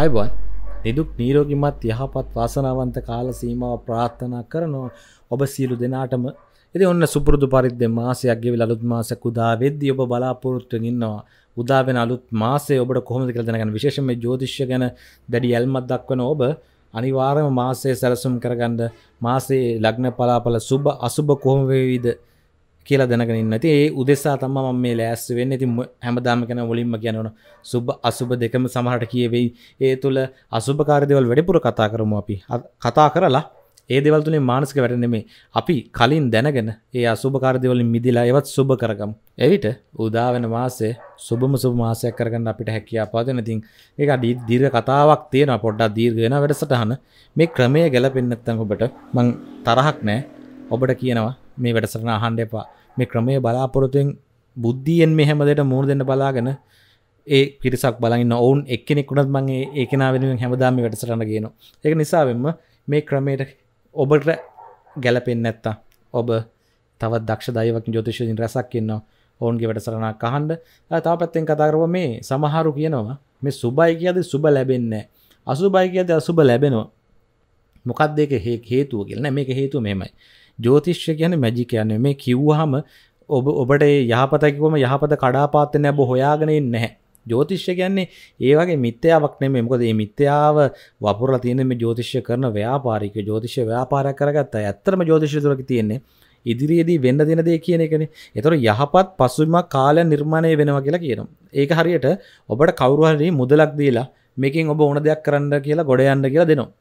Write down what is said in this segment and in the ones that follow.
අයිබන් නිදුක් නීරෝගිමත් යහපත් වාසනාවන්ත කාල සීමාව ප්‍රාත්ථනා කරනවා ඔබ සියලු දෙනාටම එති ඔන්න සුපුරදු පරිද්ද මාසයක්ගේ අලුත් මාස කුදා වෙද්දි ඔබ බලාපොරොත්තුවෙන් ඉන්නවා උදාවෙන අලුත් මාසේ ඔබට කොහොමද කියලා දැනගන්න විශේෂයෙන්ම ජ්‍යොතිෂ්‍ය ගැන දැඩි ඇල්මක් දක්වන ඔබ අනිවාර්යයෙන්ම මාසයේ සැලසුම් කරගන්න මාසයේ ලග්න පලාපල සුබ අසුබ කොහොම වේවිද කියලා දැනගෙන ති ඒ උදෙසා තම ම මේ ලෑස් වෙන්න ති හැමදාම කැන ොලින්ම කියනවන සුබ අසුබ දෙකම සමහට කියවෙයි ඒ තුළ අසුභකාරදවල් වැඩපුර කතා කරමු අපි කතා කරලා ඒ දෙවල් තුනේ මානස්ක වැටනෙමේ අපි කලින් දැනගෙන ඒ අසුභකාරදවලින් මිදිලා එවත් සුබ කරගම් එවිට උදාවන මාසේ සුබම සුබ මාසයක් කරගන්න අපිට හැකියා පාදන තින් ඒක දිර්ග කතාවක් තියෙන පොඩ්ඩා දීර්ගෙන වැඩසටහන මේ ක්‍රමය ගැලපෙන්න්නත්තන් ඔබට මං තරහක් නෑ ඔබට කියනවා මේ වැඩසටන අහන්ඩ එපා මේ ක්‍රමය බලාපොරොතුෙන් බුද්ධියෙන් මෙහැමදට මූුණ දෙන්න බලාගෙන ඒ පිරිසක් බලන්න ඔවුන් එක්කෙනෙක්ුණත් මගේ ඒකෙන වෙනුවෙන් හැමදාම වැඩසටන ගෙන ඒක නිසාවෙන්ම මේ ක්‍රමයට ඔබට ගැලපෙන් නැත්තා ඔබ තවත් දක්ෂ දයවක් ජෝතිශෂදින් රැසක් කියන්නවා ඔවුන්ගේ වැඩසරනා කහන්ඩ තා පැත්තෙන් කතාකරව මේ සමහරු කියනවා මේ සුබයි කියද සුබ ලැබෙන්නේ අසුබයි කියද අසුබ ලැබෙනවා මොකක්දක හේ හේතුව කියලන මේක හේතු මෙමයි ජෝතිශ්‍ය කියන මැජික යන්නේ මේ කිව්වහම ඔබ ඔබට යහපතකිවම යහපත කඩාපාත්තෙන ඔබ හොයාගෙනෙන් නැහැ ජෝතිශ්‍ය කියන්නේ ඒවගේ මිත්‍යාවක් නෙමේ මොකද මේ මිත්‍යාව වපුරලා තියෙන මේ ජෝතිශ්‍ය කරන ව්‍යාපාරික ජෝතිශ්‍ය ව්‍යාපාරයක් කරගත්තා. ඇත්තටම ජෝතිශ්‍ය තුලක තියෙන්නේ ඉදිරියේදී වෙන්න දෙන දේ කියන එකනේ. ඒතර යහපත් පසුබිමක් කාලය නිර්මාණය වෙනවා කියලා කියනවා. ඒක හරියට ඔබට කවුරු හරි මුදලක් දීලා මේකෙන් ඔබ ඕන දෙයක් කරන්න කියලා ගොඩ යන්න කියලා දෙනවා.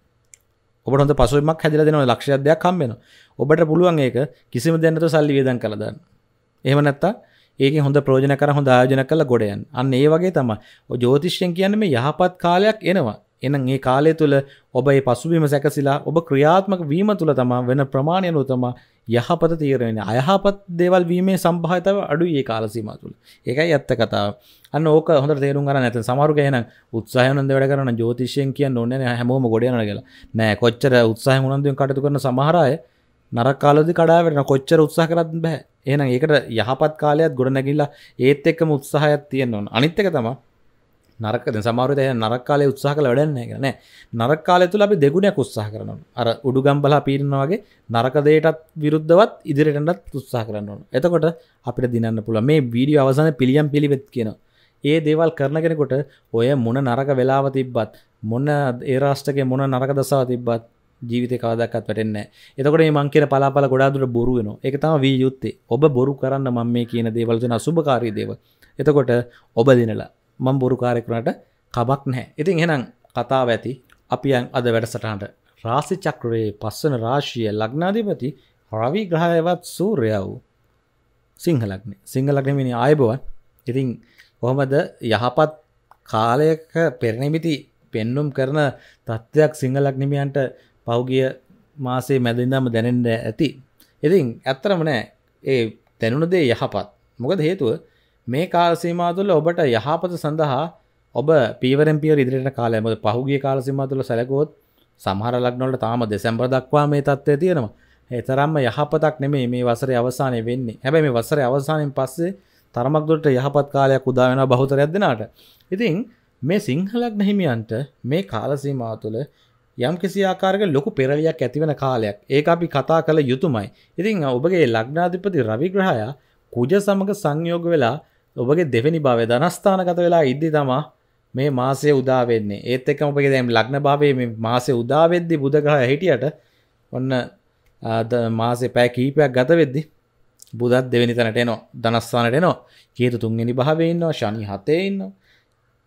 ඔබට හොඳ පසුවීමක් හැදලා දෙනවා ලක්ෂයක් දෙයක් හම්බ වෙනවා. ඔබට පුළුවන් ඒක කිසිම දෙයක් නැතුව සල්ලි වේදම් කරලා දාන්න. එහෙම නැත්තම් ඒකෙන් හොඳ ප්‍රයෝජන කර හොඳ ආයෝජන කරලා ගොඩ යන්න. අන්න ඒ වගේ තමයි. ඔය ජ්‍යොතිෂයෙන් කියන්නේ මේ යහපත් කාලයක් එනවා. එනම් ඒ කාලය තුළ ඔබ ඒ පසුබිම සැකසිලා ඔබ ක්‍රියාත්මක වීම තුළ තමා වෙන ප්‍රමාණයනු තමා යහපත තීරණය අයහපත් දේවල් වීමේ සම්භාවිතාව අඩු ඒ කාලසීම තුළ ඒකයි ඇත්ත කතාව අන්න ඕක හොඳ තේරුම් ගන්න ඇත සමරු ගැන උත්සාහයනන්ද වැඩ කරන ජෝතිෂයෙන් කියන්න ඕන්න හැමෝම ගොඩයන කියලා නෑ කොච්චර උත්සාහ මුණන්දුවෙන් කටතු කරන සමහරය නරක් කාලදි කඩාවරන කොච්චර උත්සාහ කරත් බෑ එහෙනම් ඒකට යහපත් කාලයක් ගොඩ නැගිලා ඒත් එක්කම උත්සාහයක් තියෙන්න ඕන අනිත් එක තමයි නරකද සමරද නරක් කාලය උත්සාහ කළ වැඩන්නේ නෑ නරක් කාලය තුළ අපි දෙගුණයක් උත්සාහ කරනවා අර උඩු ගම්බලා පීරණ වගේ නරකදයටත් විරුද්ධවත් ඉදිරිටටත් උත්සාහ කරන්න එතකොට අපිට දිනන්න පුළ මේ වීඩිය අවසන පිළියම් පිළිවෙත් කියන ඒ දේවල් කරන කෙනකොට ඔය මොන නරක වෙලාව තිබ්බත් මොන්න ඒරාෂ්ටක මොන නරක දසාව තිබ්බත් ජීවිත කවදක්ත් වැටෙන්න එතකට මං කියන පලාපල ගොඩාදුට බොරුවෙන එක තම වී යුත්තේ ඔබ බොරු කරන්න මං මේ කියන දේවල්ගෙන සුභකාරී දේව එතකොට ඔබ දිනලා මං බොරු කාරෙකුනට කබක් නැහැ ඉතින් එහෙනම් කතාව ඇති අපියන් අද වැඩසටහට රාසි චක්‍රයේ පස්සන රාශිය ලග්නාධිපති රවි ග්‍රහයවත් සූර්යව් සිංහලක්න සිංහලක්නමිනි ආයබවන් ඉතින් කොහොමද යහපත් කාලයක පෙරණෙමිති පෙන්නුම් කරන තත්ත්වයක් සිංහලක්නිමියන්ට පෞගිය මාසේ මැදින්දම දැනෙන්ට ඇති ඉතින් ඇත්තරම නෑ ඒ තැනුණදේ යහපත් මොකද හේතුව මේ කාලසීමා තුළ ඔබට යහපත සඳහා ඔබ පීවරෙන් පියවර ඉදිරියට කාලය මොකද පහුගිය කාලසීමා තුළ සැලකුවොත් සමහර ලග්න වලට තාම දෙසැම්බර් දක්වා මේ තත්ත්වය තියෙනවා. ඒ තරම්ම යහපතක් නෙමෙයි මේ වසරේ අවසානය වෙන්නේ. හැබැයි මේ වසරේ අවසානයෙන් පස්සේ තරමක් දුරට යහපත් කාලයක් උදා වෙනවා බහුතරයක් දෙනාට. ඉතින් මේ සිංහලග්න හිමියන්ට මේ කාලසීමාව තුළ යම් කිසි ආකාරයක ලොකු පෙරලියක් ඇතිවන කාලයක්. ඒක අපි කතා කළ යුතුමයි. ඉතින් ඔබගේ ලග්නාධිපති රවි ග්‍රහයා කුජ සමග සංයෝග වෙලා ඔබගේ දෙවැනි භාවය ධනස්ථානගත වෙලා ඉද්දි තමා මේ මාසය උදාවෙන්නේ ඒත් එක්කම ඔබගේ දැන් ලග්න භාවයේ මේ මාසය උදාවෙද්දි බුධ ග්‍රහය හිටියට ඔන්න මාසේ පැය කීපයක් ගත වෙද්දි බුදත් දෙවැනි තැනට එනවා ධනස්ථානට එනවා කේතු තුන්වෙනි භාවයේ ඉන්නවා ශනි හතේ ඉන්නවා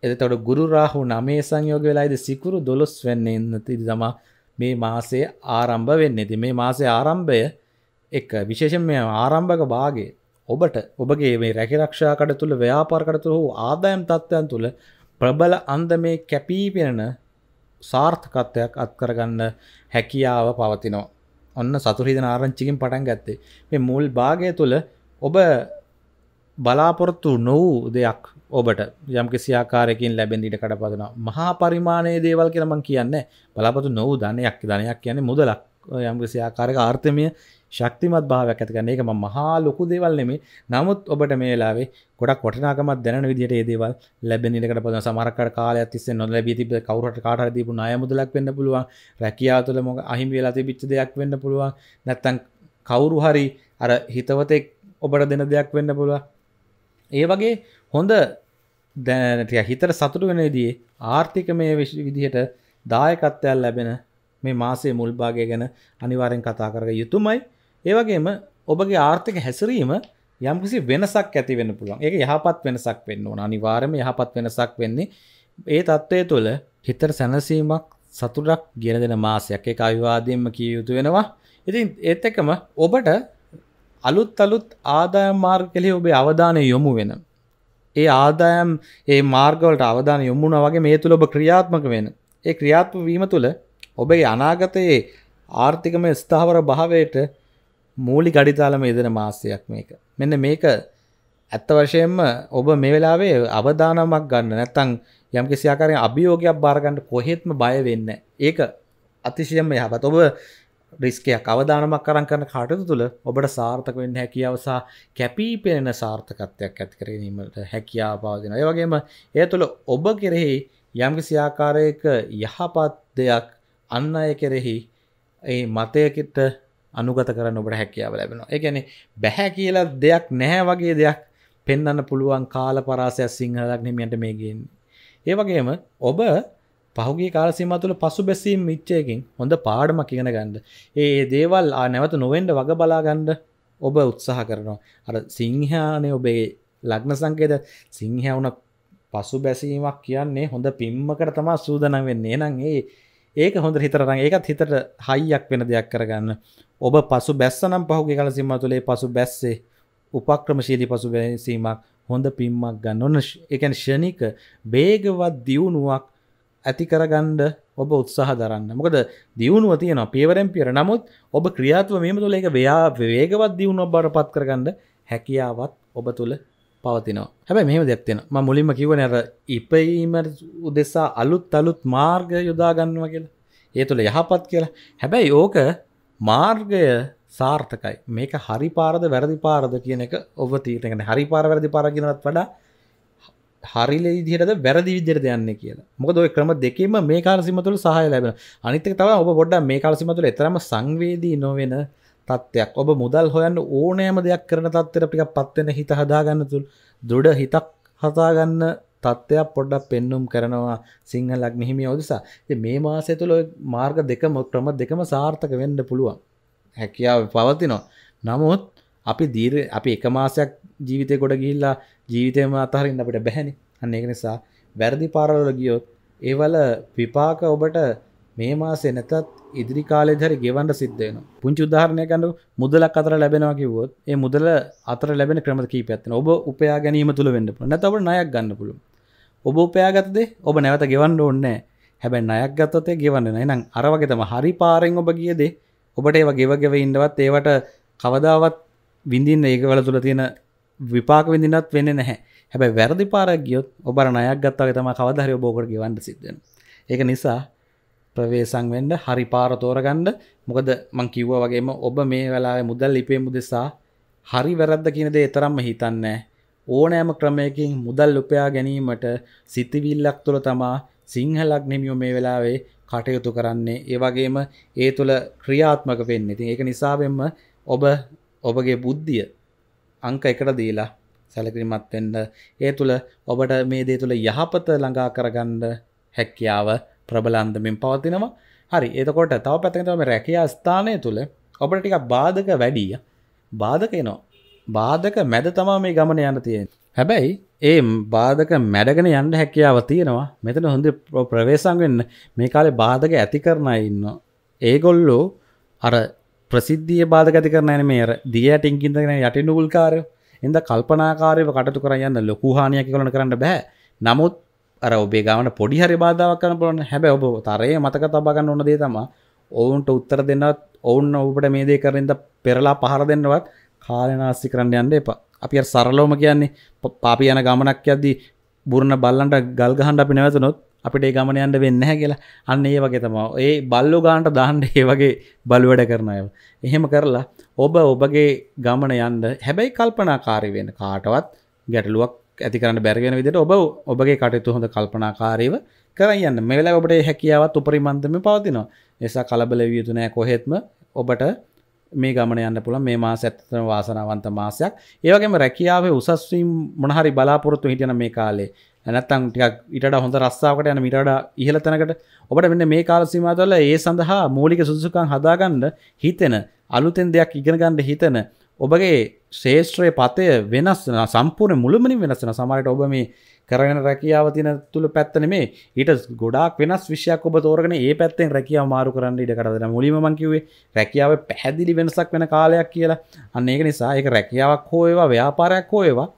එතකොට ගුරු රාහු නමේ සංයෝග වෙලායිද සිකුරු දොළොස් වෙන්න ඉන්නති තමා මේ මාසේ ආරම්භ වෙන්න ඇති මේ මාසේ ආරම්භය එක විශේෂෙන් මේ ආරම්භක භාගේ ඔබට ඔබගේ මේ රැකිරක්ෂාකට තුළ ව්‍යාපාරකට හෝ ආදායම් තත්ත්වයන් තුළ ප්‍රබල අන්දමේ කැපීපෙනෙන සාර්ථකත්වයක් අත්කරගන්න හැකියාව පවතිනෝ. ඔන්න සතුරහිද ආරංචිකින් පටන් ගත්තේ මේ මුල් භාගය තුළ ඔබ බලාපොරොත්තු නොවූ දෙයක් ඔබට යම්කිසි ආකාරයකින් ලැබෙන ඊට කඩපදන මහා පරිමාණයේ දේවල් කියලා මම කියන්නේ බලාපොරොත්තු නොවූ ධනයක් ධනයක් කියන්නේ මුදලක් යම්කිසි ආකාරයක ආර්ථමය ශක්තිමත් භාවයක් ඇතිකරන එක මහා ලොකු දේවල් නෙමේ. නමුත් ඔබට මේ වෙලාවේ ගොඩක් වටිනාකමක් දැනෙන විදිහට මේ දේවල් ලැබෙන ඉඩකට පොදුන සමහරකට කාලයක් තිස්සේ නොලැබී තිබ්බ කවුරුහට කාට හරි දීපු ණය මුදලක් වෙන්න පුළුවන්. රැකියාව තුළ මොක අහිමි වෙලා තිබිච්ච දෙයක් වෙන්න පුළුවන්. නැත්තම් කවුරු හරි අර හිතවතෙක් ඔබට දෙන දෙයක් වෙන්න පුළුවන්. ඒ වගේ හොඳ දැනටිය හිතට සතුට වෙන විදිහේ ආර්ථිකමය විදිහට දායකත්වයක් ලැබෙන මේ මාසේ මුල් භාගය ගැන අනිවාර්යෙන් කතා කරග යුතුමයි ඒවගේම ඔබගේ ආර්ථික හැසිරීම යම්කිසි වෙනසක් ඇතිවෙන පුළුවන් ඒ යහපත් වෙනසක් වෙන්න ඕන අනිවාර්යම යහපත් වෙනසක් වෙන්නේ ඒ தත්ත්වය තුළ හිතට සැනසීමක් සතුටක් ගෙන දෙන මාසයක් ඒක අවිවාදයෙන්ම කිය යුතු වෙනවා ඉතින් ඒත් එකම ඔබට අලුත් අලුත් ආදායම් මාර්ග කෙලෙහි ඔබේ අවධානය යොමු වෙන ඒ ආදායම් ඒ මාර්ගවලට අවධානය යොමුනා වගේ මේ තුළ ඔබ ක්‍රියාත්මක වෙන ඒ ක්‍රියාත්මක වීම තුළ ඔබේ අනාගතයේ ආර්ථිකමය ස්ථාවර භාවයට මූලි ගඩිතාලම යෙදෙන මාසයක් මේක මෙන්න මේක ඇත්ත වශයෙන්ම ඔබ මේ වෙලාවේ අවධානමක් ගන්න නැත්තං යම් කිසියාකාරය අභියෝගයක් බාරගන්නට කොහෙත්ම බය වෙන්න ඒක අතිශයම යහපත් ඔබ රිස්කයක් අවධානමක් කරන් කරන කටයුතු තුළ ඔබට සාර්ථක වෙන්න හැකියාවසා කැපී පෙනෙන සාර්ථකත්වයක් ඇති කරගැනීමට හැකියාව පාදින. ඒ වගේම ඒ තුළ ඔබ කෙරෙහි යම්කිසි ආකාරයක යහපත් දෙයක් අන් අය කෙරෙහි ඒ මතයකට අනුගත කරන්න ඔබට හැකියාව ලැබෙනවා එකැනෙ බැහැ කියලා දෙයක් නැහැ වගේ දෙයක් පෙන්න්න පුළුවන් කාල පරාසයක් සිංහලක් නෙමියන්ට මේගෙන් ඒවගේම ඔබ පහුගේ කාලසිම තුළ පසු බැසීම් මිච්චයකින් හොඳ පාඩම කියන ගන්ඩ ඒ දේවල් ආ නැවත නොවෙන්ඩ වග බලාගණ්ඩ ඔබ උත්සාහ කරනවා අර සිංහානය ඔබේ ලග්න සංකේද සිංහවුන පසු බැසීමක් කියන්නේ හොඳ පිම්මකට තමා සූදනම් වෙන්නේ නං ඒ ඒක හොඳ හිතරන ඒකත් හිතට හයියක් වෙන දෙයක් කරගන්න ඔබ පසු බැස්සනම් පහුගේ කල සිම්ම තුළේ පසු බැස්සේ උපක්‍රමශීලි පසු බැසීමක් හොඳ පිම්මක් ගන්න ඔන්න එකන් ෂණික බේගවත් දියුණුවක් ඇති කරගණ්ඩ ඔබ උත්සාහ දරන්න මොකද දියුණුව තියන පියවරෙන් පියර නමුත් ඔබ ක්‍රියාත්ව මෙම තුළ එක ව්‍යා වේගවත් දියුණු බර පත් කරගන්න හැකියාවත් ඔබ තුළ පවතිනවා හැබැ මෙහම දෙත්වෙන ම මුලින්ම කිව නැර ඉපීම උදෙසා අලුත් අලුත් මාර්ග යොදාගන්නව කියලා ඒ තුළ යහපත් කියලා හැබැයි ඕක මාර්ගය සාර්ථකයි මේක හරි පාරද වැරදි පාරද කියන එක ඔබ තීරගෙන හරි පාර වැරදි පාරගෙනත් වඩා හරිලේ දිහට වැරදි විදිර යන්න කියලා මොක දොයි ක්‍රම දෙකීම මේ කාලසිමතුළ සහය ලැබෙන අනිතක තව ඔබ ොඩ මේ කාලසිමතුළ එතරම සංවේදී නොවෙන තත්ත්වයක් ඔබ මුදල් හොයන්න ඕනෑම දෙයක් කරන තත්වෙට ටික පත්වෙන හිත හදාගන්න තුළ දුඩ හිතක් හතාගන්න තත්ත්වයක් පොඩ්ඩක් පෙන්නුම් කරනවා සිංහලක් මෙහිමිය ඔදසා මේ මාසය තුළ මාර්ග දෙකම ක්‍රම දෙකම සාර්ථක වෙන්න පුළුවන් හැකියාව පවතිනවා නමුත් අපි දීර අපි එක මාසයක් ජීවිතය ගොඩ ගිල්ලා ජීවිතයම අතහරින්න අපට බැහැනි අන්න එක නිසා වැරදි පාරවල ගියොත් ඒවල විපාක ඔබට මේ මාසේ නැතත් ඉදිරි කාලෙද හරි ගෙවන්ඩ සිද්ධයන පුංචි උදාහරණය ගන්නු මුදලක් අතර ලැබෙනවා කිවොත් ඒ මුදල අතර ලැබෙන ක්‍රම කීප ඇත්තන ඔබ උපයා ගැනීම තුළ වෙන්න පුළ නැතව නයක් ගන්න පුළු ඔබ උපයාගතදේ ඔබ නැවත ගෙවන්න ඕන්නෑ හැබැයි නයක් ගත්තතේ ගෙවන්න නෑ නම් අරවගෙතම හරි පාරෙන් ඔබ ගියදේ ඔබට ඒව ගෙවගෙව ඉන්නවත් ඒවට කවදාවත් විඳින්න ඒකවල තුළ තියෙන විපාක විඳින්නත් වෙන්න නැහැ හැබැයි වැරදි පාරක් ගියොත් ඔබර නයක් ගත්තාගේ තම කවදහරි ඔබෝකට ගෙවන්න සිද්ධන ඒක නිසා ප්‍රවේසං වෙන්ඩ හරි පාර තෝරගණ්ඩ මොකද මං කිව්ව වගේම ඔබ මේ වෙලාවේ මුදල් ලිපේමු දෙසා හරි වැරද්ද කියනදේ එතරම්ම හිතන්නෑ ඕනෑම ක්‍රමයකින් මුදල් උපයා ගැනීමට සිතිවිල්ලක් තුළ තමා සිංහලක් නෙමියෝ මේ වෙලාවේ කටයුතු කරන්නේ ඒවගේම ඒ තුළ ක්‍රියාත්මක වෙන්න ඉතින් ඒක නිසාවෙන්ම ඔබ ඔබගේ බුද්ධිය අංක එකට දීලා සැලකිරිමත් වෙන්න ඒ තුළ ඔබට මේ දේ තුළ යහපත ළඟා කරගන්න හැකියාව ප්‍රබලන්දමින් පවතිනවා හරි එතකොට තව පැතකතම රැකයා ස්ථානය තුළ ඔබට ටික බාධක වැඩිය බාධකයනවා බාධක මැද තමා මේ ගමන යන්න තියෙන් හැබැයි ඒ බාධක මැඩගෙන යන්න හැකියාව තියෙනවා මෙතන හොඳ ප්‍රවේශන් වෙන්න මේ කාලේ බාධක ඇති කරන ඉන්න ඒගොල්ලෝ අර ප්‍රසිද්ධිය බාධ ඇති කරන මේ දියට ඉංකින්දගෙන යටි නුගුල්කාරය එද කල්පනාකාරයව කටතු කරයන්න ලොකුහානියකි කලන කරන්න බෑ නමුත් අර ඔබේ ගමට පොඩි හරි බාධාවක් කරන්න පුළුවන් හැබැයි ඔබ තරයේ මතක තබා ගන්න ඕන දේ තමයි ඔවුන්ට උත්තර දෙන්නවත් ඔවුන් ඔබට මේ දේ කරනින්ද පෙරලා පහර දෙන්නවත් කාලනාස්ති කරන්න යන්න එපා. අපි අර සරලවම කියන්නේ පාපි යන ගමනක් යද්දී බුරණ බල්ලන්ට ගල් ගහන්න අපි නැවතුනොත් අපිට ඒ ගමන යන්න වෙන්නේ නැහැ කියලා. අන්න ඒ වගේ තමයි. ඒ බල්ලෝ ගානට දාන්න ඒ වගේ බල් වැඩ කරන අය. එහෙම කරලා ඔබ ඔබගේ ගමන යන්න හැබැයි කල්පනාකාරී වෙන්න කාටවත් ගැටලුවක් ඇතිකරන්න බැරිවෙන විදිට ඔබ ඔබගේ කටයුතු හොඳ කල්පනාකාරීව කරයන්න මෙවෙලා ඔබට හැකියාවත් උපරිමන්දම පවතිනවා නිසා කලබල වියතුනෑ කොහෙත්ම ඔබට මේ ගමන යන්න පුළ මේ මා සැත්තන වාසනාවන්ත මාසයක් ඒවගේම රැකියාවේ උසස්වීම් මොනහරි බලාපොරොත්තු හිටියන මේ කාලේ ඇනත්තං ටිකක් ඉට හොඳ රස්සාාවට යන මිට ඉහලතනකට ඔබට මෙන්න මේ කාලසිමතුල ඒ සඳහා මූලික සුදුසුකන් හදාගන්න හිතෙන අලුතෙන් දෙයක් ඉගෙනගන්න හිතන ඔබගේ ශේෂත්‍රය පතය වෙනස් සම්පූර්ණ මුළුමනින් වෙනස්සෙන සමරට ඔබ මේ කරගෙන රැකියාව තින තුළ පැත්තන මේ ඊට ගොඩක් වෙනස් විශයක් ඔබ තෝරගෙන ඒ පැත්තෙන් රැකියාව මාරු කරන්න ඉඩ කරදන මුලිමංකිවේ රැකියාව පැහැදිලි වෙනසක් වෙන කාලයක් කියලා අන්න ඒක නිසා ඒක රැකියාවක් හෝඒවා ව්‍යාපාරයක් හෝඒවා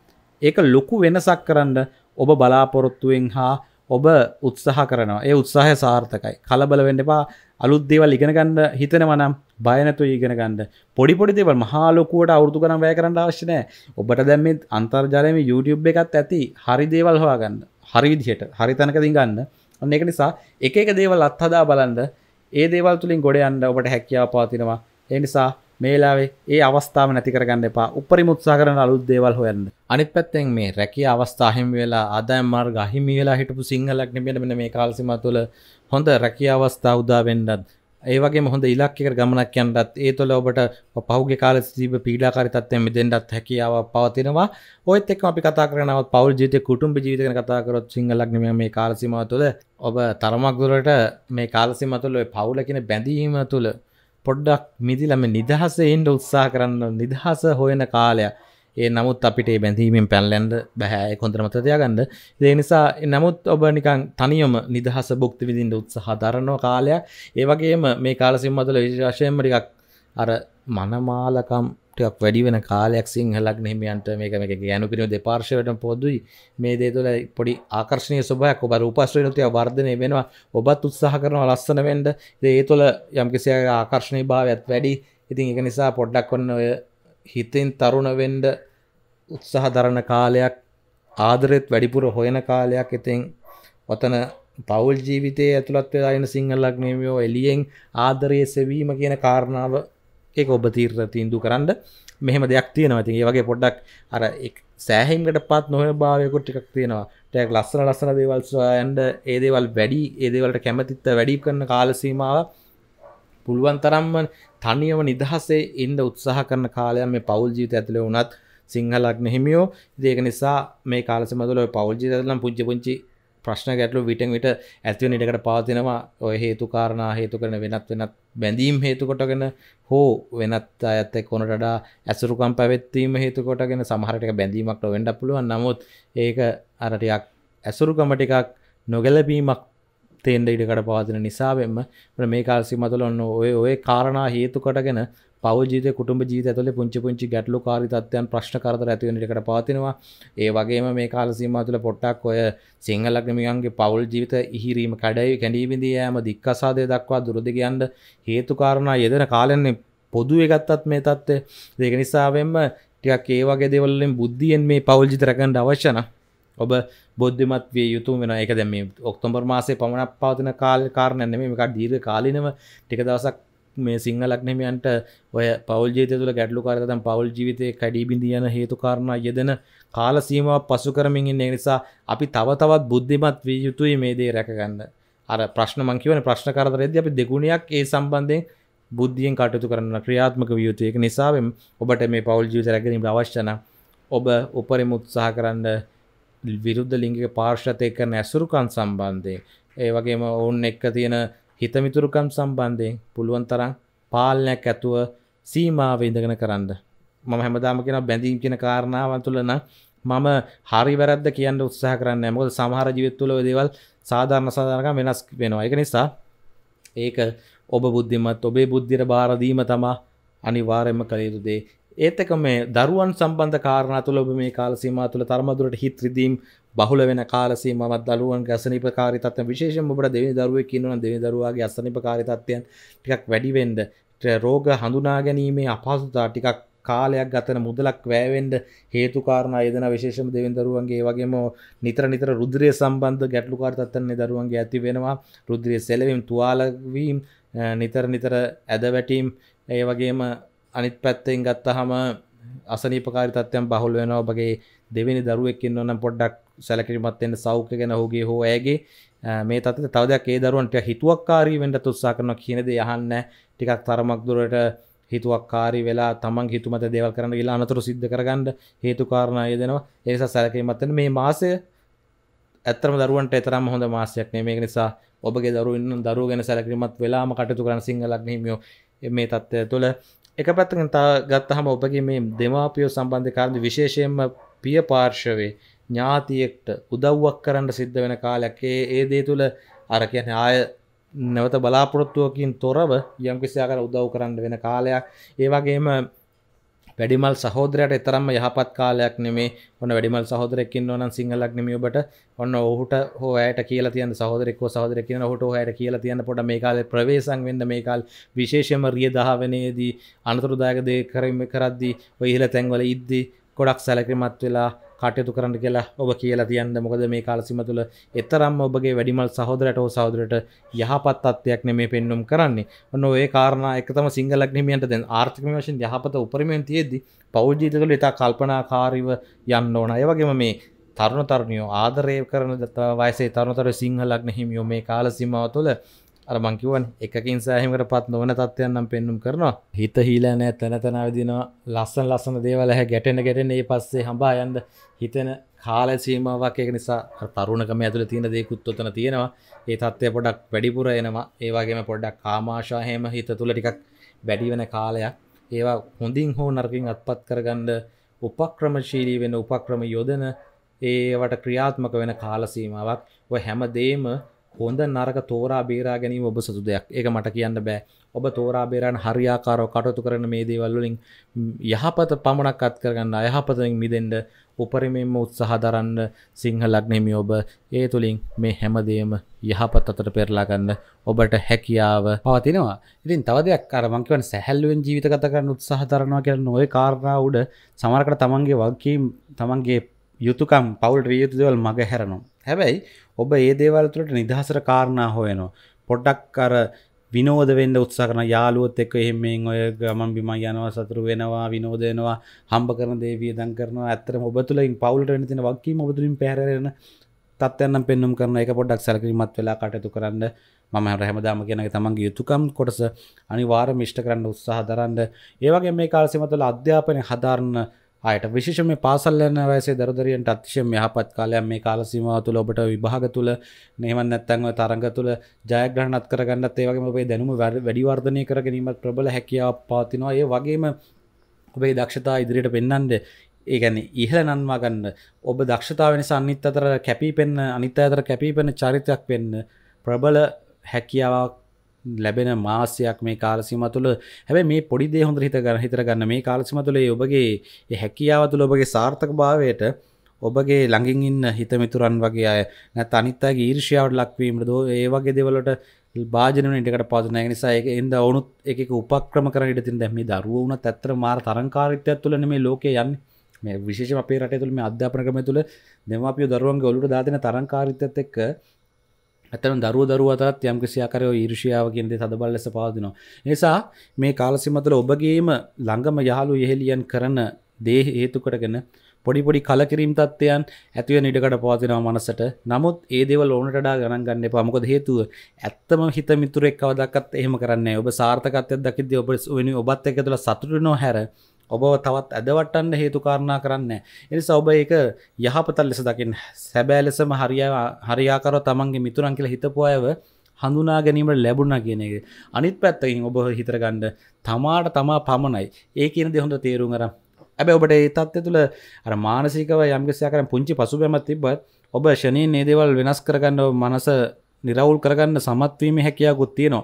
ඒක ලොකු වෙනසක් කරන්න ඔබ බලාපොරොත්තුවෙන් හා ඔබ උත්සාහ කරනවා ඒ උත්සාහය සාර්ථකයි කලබල වෙන්න එපා අලුත් දේවල් ඉගෙන ගන්න හිතෙනවා නම් බයනතු ඒගෙන ගන්න පොඩිපොඩි දෙවල් මහාලොකුවට අවුරදු කරම් වැය කරන්න අවශ්‍යනෑ ඔබට දැම්මත් අන්තර්ජාලයම YouTube එකත් ඇති හරි දේවල් හවා ගන්න හරි විදිහයට හරි තැනකදී ගන්න ඔන්න එක නිසා එක එක දේවල් අත්හදා බලන්ද ඒ දේවල් තුළින් ගොඩ අන්න ඔබට හැකියාව පාතිනවා ඒ නිසා මේලාවේ ඒ අවස්ථාව නැති කරගන්න එපා උපරි මුත්සා කරන අලුත් දේවල් හොයන්න අනිත් පැත්තෙන් මේ රැකිය අවස්ථාහිම වෙලා ආදායම් මාර්ග අහිමි වෙලා හිටපු සිංහලක් නෙමෙයි මෙන්න මේ කාලසීමා තුළ හොඳ රැකිය අවස්ථා උදා වෙන්නත් ඒවගේ හොඳ ඉලක්කක ගමනක් යන්නත් ඒ තුළ ඔබට පහුගේ කාල සිීබ පීඩාකාරි තත්වයෙන් මිදෙන්ටත් හැකියාව පවතිනවා ඔයත් එක් අපි කතා කරනවත් පවල් ජීත කුටුම් ජීවිතන කතාකරොත් සිංහලක්න මේ කාලසිම තුළ ඔබ තරමක්දුරට මේ කාලසිම තුළ පවුලකින බැඳීම තුළ පොඩ්ඩක් මිදිලම නිදහස එන්ඩ උත්සා කරන්න නිදහස හොයන කාලයක් ඒ නමුත් අපිට බැඳීමෙන් පැල්ලැන්ඩ බැහැ කොන්ත්‍ර මතතියා ගන්න ඒ නිසා නමුත් ඔබ නිකන් තනියම නිදහස භුක්ති විදින්ට උත්සහ දරනෝ කාලයක් ඒවගේම මේ කාලසිම්මතුල විශාශයෙන්මටිකක් අර මනමාලකම් ටක් වැඩි වෙන කාලයක් සිංහලක් නහිමියන්ට මේක මේ ගැනු පිරිු දෙපාර්ශවට පොදුයි මේ දේ තුළ පොඩි ආකර්ශණය සොබයක් ඔබ උපස්ශ්‍රනතිය වර්ධනය වෙනවා ඔබත් උත්සාහ කරනවා ලස්සන වෙන්ඩ දේ තුළ යම්කිසිය ආකර්ශණය භාවයක්ත් වැඩි ඉතින් එක නිසා පොඩ්ඩක් කොන්න ඔය හිතෙන් තරුණ වෙන්ඩ උත්සාහ දරණ කාලයක් ආදරෙත් වැඩිපුර හොයන කාලයක් එතින් ඔතන පවල් ජීවිතය ඇතුළත් වෙලායන සිංහලක් නේමියෝ එලියෙන් ආදරය සෙවීම කියන කාරණාව ඒ ඔබ තීර්ත තීන්දු කරන්න මෙහෙම දෙයක් තියෙනවා ති ඒ වගේ පොඩ්ඩක් අර සෑහිමට පත් නොහ භාවයකුට ටිකක් තියෙනවා ටැක් ලස්සන ලස්සන දේවල් ඇන්ඩ ඒදේවල් වැඩි ඒදේවලට කැමතිත්ත වැඩි කරන්න කාලසීමාව පුළුවන් තරම්ම තනියම නිදහසේ ඉන්ඩ උත්සාහ කරන කාලයම මේ පවුල් ජීවිත ඇතුළේ වුණත් සිංහලක් හිමියෝ ඒක නිසා මේ කාලසමතුල පවුල් ජීවිත ඇතුළේ පුංචි පුංචි ප්‍රශ්න ගැටලු විටෙන් විට ඇතිවන ඉඩකට පවතිනවා ඔය හේතු කාරණා හේතු කරන වෙනත් වෙනත් බැඳීම් හේතු කොටගෙන හෝ වෙනත් අයත් එක්ක කොනට වඩා ඇසුරුකම් පැවැත්වීම හේතු කොටගෙන සමහර ටික බැඳීමක් වෙන්නත් පුළුවන් නමුත් ඒක අර ටිකක් ඇසුරුකම ටිකක් නොගැලපීමක් තේන්ඩ ඉඩකට පවතින නිසාවෙන්ම මේ කාල්සිමතුල ඔන්න ඔය ඔය කාරණා හේතු කටගෙන පවජීත කුටුඹ ජීත ඇතුල පුංචි පුංචි ගැටලු කාරිතත්වයන් ප්‍රශ්න කරදර ඇති වෙන එකට පවතිනවා ඒ වගේම මේ කාල සීමාව තුළ පොට්ටක් ඔය සිංහල ක්‍රමිකයන්ගේ පවුල් ජීවිත ඉහිරීම කැඩයි කැඩී බිඳී යෑම දික්කසාදය දක්වා දුරද යන්න හේතු කාරණා යෙදෙන කාලයන්නේ පොදුවේ ගත්තත් මේ தත්ත්වය ඒක නිසාවෙන්ම ටිකක් ඒ වගේ දේවල් වලින් බුද්ධියෙන් මේ පවුල් ජීවිත රැකගන්න අවශ්‍ය නැහැ ඔබ බොද්ධමත් වේ යුතු වෙන එක දැම ඔක්තොම්බර් මාසේ පමණක් පවතින කාල කාරණන මේ එකක් දීර කාලිනව ටික දවසක් මේ සිංහලක්නෙමයන්ට ඔය පවල් ජේතය තුළ ගැටලු කාරතම් පවල් ජීවිතය කඩීබිඳියන හේතු කාරණා යෙදෙන කාල සීමාව පසු කරමින් නිසා අපි තව තවත් බුද්ධිමත් විය යුතුයි මේ දේ රැකගන්න අර ප්‍රශ්න මංකිවන ප්‍රශ්න කරදරෙද අපි දෙගුණයක් ඒ සම්බන්ධයෙන් බුද්ධියෙන් කටයුතු කරන්න ක්‍රියාත්මක වියයුතුයක නිසාවෙන් ඔබට මේ පවල් ජීවිත රැගනීම අවශ්‍යන ඔබ උපරිම උත්සාහ කරන්න විරුද්ධ ලිංගික පාර්ශ්වත එක්කන ඇසුරුකන් සම්බන්ධයෙන් ඒ වගේම ඔවුන් එක්ක තියෙන හිතමිතුරුකම් සම්බන්ධයෙන් පුළුවන් තරම් පාලනයක් ඇතුව සීමාව ඉඳගෙන කරන්න මම හැමදාම කියන බැඳීම් කියන කාරණාවන් තුළ නම් මම හරි වැරද්ද කියන්න උත්සාහ කරන්න මොකද සමහර ජීවිත තුළ දේවල් සාධාරණ සාධාරණකම් වෙනස් වෙනවා ඒක නිසා ඒක ඔබ බුද්ධිමත් ඔබේ බුද්ධියට බාර දීම තමයි අනිවාර්යයෙන්ම කළ යුතු දේ ඒතක මේ දරුවන් සම්බන්ධ කාරණ තුළ ඔබ මේ කාලසීම තුළ තරමදුරට හිත්‍රදීම් බහුල වෙන කාලසීම දරුවන් ගැසනිප කාරිතත්ය විශේෂම ඔබට දෙවි දරුව කියන්නන දෙවි දරුවාගේ අසනිප කාරිතත්වයන් ටිකක් වැඩිවෙන්ඩ රෝග හඳුනා ගැනීමේ අපහසුතා ටිකක් කාලයක් ගතන මුදලක් වෑවෙන්ඩ හේතුකාරණ අයදන විශේෂම දෙවිදරුවන්ගේ වගේම නිතර නිතර රුද්‍රය සම්බන්ධ ගැටලුකාර්තන්නේ දරුවන්ගේ ඇති වෙනවා රුද්‍රය සෙලවීම් තුවාලවීම් නිතර නිතර ඇදවැටීම් ඒ වගේම අනිත් පැත්තෙන් ගත්තහම අසනීපකාරි තත්ත්වයන් බහුල් වෙනවා වගේ දෙවෙනි දරුවෙක් ඉන්නවනම් පොඩ්ඩක් සැලකිලිමත් වෙන්න සෞඛ්‍ය ගැන හොගේ හෝ ඇගේ මේ තත්ත්වයට තව දෙයක් ඒ දරුවන්ට හිතුවක්කාරී වෙන්න උත්සාහ කරනවා කියන දේ අහන්නේ ටිකක් තරමක් දුරට හිතුවක්කාරී වෙලා තමන් හිතුමත දේවල් කරන්න කියලා අනතුරු සිද්ධ කරගන්න හේතු කාරණා යෙදෙනවා ඒ නිසා සැලකිලිමත් වෙන්න මේ මාසය ඇත්තම දරුවන්ට තරම් හොඳ මාසයක් නේ මේක නිසා ඔබගේ දරුවෝ ඉන්න දරුවෝ ගැන සැලකිලිමත් වෙලාම කටයුතු කරන සිංහලක් හිමියෝ මේ තත්ත්වය තුළ එක පැත්තකින් තා ගත්තහම ඔබගේ මේ දෙමාපියෝ සම්බන්ධ කාරණ විශේෂයෙන්ම පිය පාර්ශවේ ඥාතියෙක්ට උදව්වක් කරන්න සිද්ධ වෙන කාලයක් ඒ ඒ දේ තුළ අර කියන ආය නැවත බලාපොරොත්තුවකින් තොරව යම්කිසි ආකාර උදව් කරන්න වෙන කාලයක් ඒ වගේම වැඩිමල් සහෝදරයට එතරම්ම යහපත් කාලයක් නෙමේ ඔන්න වැඩිමල් සහෝදරෙක් ඉන්නවා නම් සිංහලක් නෙමෙයි ඔබට ඔන්න ඔහුට හෝ ඇයට කියලා තියන්න සහෝදරෙක් හෝ සහෝදරෙක් කියන ඔහුට හෝ ඇයට කියලා තියන්න පොඩ මේ කාලේ ප්‍රවේශම් වෙන්න මේ කාලේ විශේෂයෙන්ම රිය 10 වෙනියේදී අනතුරුදායක දේ කරමින් කරද්දී ඔය ඉහළ තැන්වල ඉද්දී ගොඩක් සැලකිලිමත් වෙලා කටයුතු කරන්න කියලා ඔබ කියලා තියන්න මොකද මේ කාලසිම තුළ එතරම් ඔබගේ වැඩිමල් සහෝදරට හෝ සහෝදරට යහපත් අත්වයක් නෙමේ පෙන්නුම් කරන්නේ ඔන්න ඒ කාරණ එකතම සිංහලක් නෙමියන්ට දැන් ආර්ථික වශයෙන් යහපත උපරිමෙන් තියෙද්දි පෞද්ජීතකල ඉතා කල්පනාකාරීව යන්න ඕන ඒවගේම මේ තරුණ තරුණියෝ ආදරය කරන දත්තා වයසේ තරුණතර සිංහලක් නැහිමියෝ මේ කාලසිමාව තුළ අර මංකිවන් එකකින් සෑහිමකට පත් නොවන තත්වයන්නම් පෙන්නුම් කරනවා හිත හීලනෑ තැනතනවිදිනවා ලස්සන් ලස්සන දේවල හැ ගැටෙන ගැටෙන ඒ පස්සේ හඹා යන්ද හිතෙන කාල සීමාවක් එක නිසා තරුණකම ඇතුළ තියෙන දෙකුත් ඔතන තියෙනවා ඒ තත්ත්වය පොඩක් වැඩිපුර එනවා ඒවාගේම පොඩ්ඩක් කාමාශාහෙම හිත තුළ ටිකක් වැඩි වෙන කාලයක් ඒවා හොඳින් හෝ නරකින් අත්පත් කරගන්න උපක්‍රමශීලී වෙන උපක්‍රම යොදන ඒවට ක්‍රියාත්මක වෙන කාලසීමාවක් ඔය හැමදේම හොඳ නරක තෝරා බේරා ගැනීම ඔබ සතු දෙයක් ඒ මට කියන්න බෑ ඔබ තෝරා බේරන් හරියාකාරෝ කටයුතු කරන මේ දේවල්ලින් යහපත පමණක් අත් කරගන්න අයහපතින් මිදෙන්ඩ උපරිමෙන්ම උත්සාහ දරන්න සිංහ ලග්නෙමි ඔබ ඒ තුළින් මේ හැමදේම යහපත් අතට පෙරලාගන්න ඔබට හැකියාව පවතිනවා ඉතින් තව දෙයක් අරමංකවන සැහැල්ලුවෙන් ජීවිත කත කරන්න උත්සාහ දරනවා කියලා නොය කාරණා උඩ සමරකට තමන්ගේ වගකීම් තමන්ගේ යුතුකම් පවුල් රියයුතු දෙවල් මග හැරනවා හැබැයි ඔබ ඒ දේවල් තුළට නිදහසට කාරණා හොයනවා. පොඩ්ඩක් අර විනෝද වෙන්න උත්සා කරන යාළුවොත් එක්ක එහෙමෙන් ඔය ගමන් බිමන් යනවා සතුරු වෙනවා විනෝද වෙනවා හම්බ කරන දේ වියදම් කරනවා ඇත්තටම ඔබ තුළින් පවුලට වෙන්න තියෙන වගකීම ඔබ තුළින් පැහැරෙන තත්ත්වයන්නම් පෙන්නුම් කරන එක පොඩ්ඩක් සැලකිලිමත් වෙලා කටයුතු කරන්න මම හැමදාම කියන එක තමන්ගේ යුතුයකම් කොටස අනිවාර්යයෙන්ම ඉෂ්ට කරන්න උත්සාහ දරන්න ඒ වගේ මේ කාලසීම තුළ අධ්‍යාපනය හදාරන අයට විශෂම පාසල්ලන වයසේ දරදරියන්ට අතිශයම යහපත් කාලයක් මේ කාල සීමාව තුළ ඔබට විභාග තුළ නේවත් නැත්නම් ඔය තරඟ තුළ ජයග්‍රහණත් කරගන්නත් ඒ වගේම ඔබේ දැනුම වැඩි වර්ධනය කර ගැනීමත් ප්‍රබල හැකියාවක් පවතිනවා ඒ වගේම ඔබේ දක්ෂතා ඉදිරියට පෙන්වන්න ඒ කියන්නේ ඉහළ නන්වා ගන්න ඔබ දක්ෂතාව වෙනස අනිත් අතර කැපී පෙන්න අනිත් අතර කැපී පෙන්න චරිතයක් වෙන්න ප්‍රබල හැකියාවක් ලැබෙන මාසයක් මේ කාලසිම තුළ හැබැ මේ පොඩිදේ හොඳ හිත ගන්න හිතර ගන්න මේ කාලසිම තුළේ ඔබගේ හැකියාව තුළ ඔබගේ සාර්ථක භාවයට ඔබගේ ළඟින් ඉන්න හිතමිතුරන් වගේ අය නැත් අනිත්තාගේ ඊර්ෂ්‍යාවට ලක්වීමට දෝ ඒ වගේ දෙවලට භාජනන ඉටකට පාසන නිසා එක එන්ද ඔවුනුත් එක උපක්‍රම කරට තින් දැම දරුවන ඇත්තර මාර තරංකාරිත්‍යයක් තුලන මේ ලෝක යන්න මේ විශේෂ අපේ රට තුළ මේ අධ්‍යාපනකම තුළ දෙමාපිය දරුවන්ගේ ඔලුට දාතින තරංකාරිත්‍යත් එක්ක ඇතන දරුව දරුව අතරත් යම් කිසි ආකාරයෝ ඊර්ෂ්‍යාව කියන දේ තදබල ලෙස පවතිනවා. නිසා මේ කාලසීම තුළ ඔබගේම ළඟම යහළු යෙහෙලියන් කරන දේ හේතු කොටගෙන පොඩි පොඩි කලකිරීම් තත්ත්වයන් ඇතිව නිඩකට පවතිනවා මනසට. නමුත් ඒ දේවල් ඕනට වඩා ගණන් ගන්න එපා. මොකද හේතුව ඇත්තම හිත මිතුරෙක් කවදාවත් එහෙම කරන්නේ නැහැ. ඔබ සාර්ථකත්වයක් දකිද්දී ඔබ වෙනුවෙන් ඔබත් එක්ක ඇතුළේ සතුටු වෙනව හැර ඔබ තවත් ඇදවටන්න හේතුකාරණා කරන්න එනිසා ඔබ ඒක යහපතල් ලෙස දකිින් සැබෑ ලෙසම හරියාකර තමන්ගේ මිතුරන් කියල හිතපු අයව හඳුනා ගැනීමට ලැබුණ කියන එක අනිත් පැත්තකින් ඔබ හිතරගණ්ඩ තමාට තමා පමණයි ඒ කියන දෙහොඳ තේරුම් කර ඇබැ ඔබට ඒ තත්ත්ය තුළ අර මානසිකව යම්ගසයා කරන පුංචි පසුබැමත් තිබත් ඔබ ශනී නේදේවල් වෙනස් කරගන්නව මනස නිරවුල් කරගන්න සමත්වීම හැකයා ගොත්තියනවා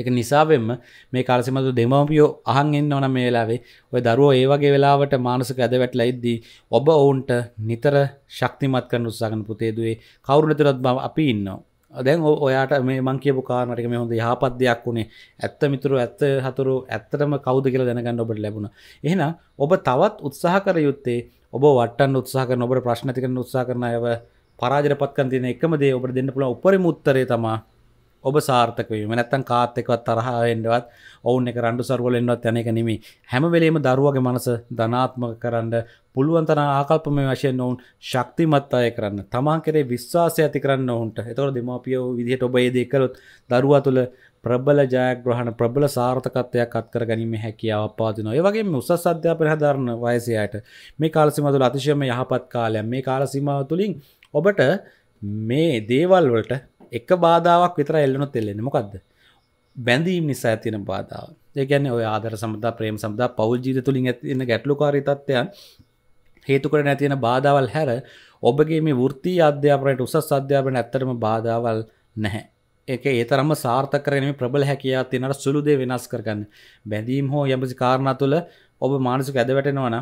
එක නිසාවෙන්ම මේ කාලසිමතු දෙමවපියෝ අහන් එන්න ඕන මේ වෙලාවේ ඔය දරුවෝ ඒ වගේ වෙලාවට මානසික ඇද වැටලා ඉද්දී ඔබ ඔවුන්ට නිතර ශක්තිමත් කරන උත්සාහ කරන පුතේ දුවේ කවුරු නිතරත් අපි ඉන්නවා දැන් ඔයාට මේ මං කියපු කාරණටක මේ හොඳ යහපත් දෙයක් වුණේ ඇත්ත මිතුරු ඇත්ත හතුරු ඇත්තටම කවුද කියලා දැනගන්න ඔබට ලැබුණ. එහෙනම් ඔබ තවත් උත්සාහ කර යුත්තේ ඔබ වටන්න උත්සාහ කරන ඔබට ප්‍රශ්න ඇති කරන උත්සාහ කරන අයව පරාජයට පත් කරන තියෙන එකම දේ ඔබට දෙන්න පුළුවන් උපරිම උත්තරේ තමයි ඔබ සාර්ථකවීම නැත්තන් කාත් එකවත් තරහාවෙන්ඩවත් ඔවුන් එක රන්ඩු සර්වලෙන්වත් යන එක නෙමි හැමවෙලේම දරුවගේ මනස ධනාත්මක කරන්න පුළුවන්තන ආකල්පම වශයෙන් ඔවුන් ශක්තිමත් අය කරන්න තමා කරේ විශ්වාසය ඇති කරන්න ඔවුන්ට එතකොට දෙමාපියෝ විදිහට ඔබේ දෙකලොත් දරුවා තුළ ප්‍රබල ජයග්‍රහණ ප්‍රබල සාර්ථකත්වයක් අත්කර ගැනීම හැකියාව පාදිනවා ඒවගේ උසස් අධ්‍යාපන හදාරණ වයසයට මේ කාලසිම තුළ අතිශයම යහපත් කාලයක් මේ කාලසිමාව තුළින් ඔබට මේ දේවල් වලට එක බාධාවක් විතර එල්ලනොත් එල්ලෙන මොකක්ද බැඳීම් නිසා ඇතින බාධාව ඒකැන ඔය ආදර සම්දා ප්‍රේම් සම්දා පවල් ජීත තුළින් ඇතින්න ගැටලුකාරිතත්වයන් හේතුකර නැතියෙන බාධාවල් හැර ඔබගේ මේ වෘත්ති අධ්‍යාපනයට උසස් අධ්‍යාපන ඇත්තරම බාධාවල් නැහැ එක ඒ තරම සාර්ථකරනීම ප්‍රබල හැකයා තිනට සුළුදේ වෙනස් කරගන්න බැඳීම් හෝ යමසි කාරණ තුළ ඔබ මානසු ඇද වැටෙනවන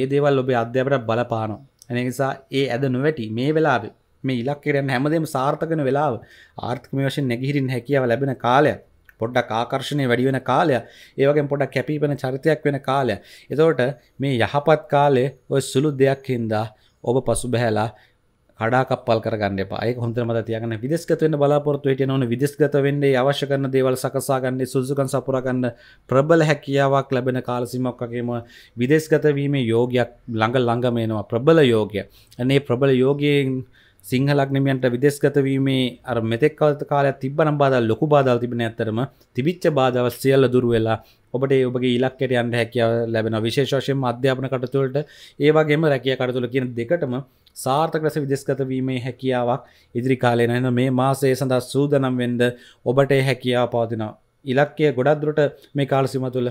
ඒ දේවල් ඔබේ අධ්‍යාපට බලපානෝ එනිසා ඒ ඇද නොවැටි මේ වෙලාබේ මේ ඉලක්කරයන් හැමදේම සාර්ථකන වෙලාව ආර්ථික මේ වශයෙන් නැගිහිරින් හැකියාව ලැබෙන කාලය පොඩ්ඩක් ආකර්ශණය වැඩි වෙන කාලය ඒවගේ පොඩක් කැපීපෙන චරිතයක් වෙන කාලය එතවට මේ යහපත් කාලේ ඔය සුළු දෙයක් හින්දා ඔබ පසු බැහැලා කඩාකප්පල් කරගන්න එපා ඒක හොඳට මතක තියාගන්න විදේශගත වෙන්න බලාපොරොත්තු හිටියන ඕන විදේශගත වෙන්නේ අවශ්‍ය කරන දේවල් සකසා ගන්න සුසුකම් සපුරා ගන්න ප්‍රබල හැකියාවක් ලැබෙන කාල සීමාවක් වගේම විදේශගත වීමේ යෝගයක් ළඟ ළඟම එනවා ප්‍රබල යෝගය අනේ ප්‍රබල යෝගයෙන් සිංහලක්නමියන්ට විදෙස්ගතවීමේ අර මෙතෙක් කවත කාලයක් තිබන බාද ලොකු බාදල් තිබෙන ඇතරම තිබිච්ච බාධාව සියල්ල දුර වෙලා ඔබට ඔබගේ ඉලක්කට යන්න හැකියාව ලැබෙන විශේෂයෙන් අධ්‍යාපන කටතුවලට ඒවාගේම රැකිය කටතුල කියන දෙකටම සාර්ථක ලෙස විදෙස්ගතවීමේ හැකියාවක් ඉදිරි කාලේ නැන මේ මාසය සඳහා සූදනම් වෙන්ඩ ඔබට හැකියාව පවතිනවා. ඉලක්කය ගොඩක්දුරට මේ කාලසිම තුළ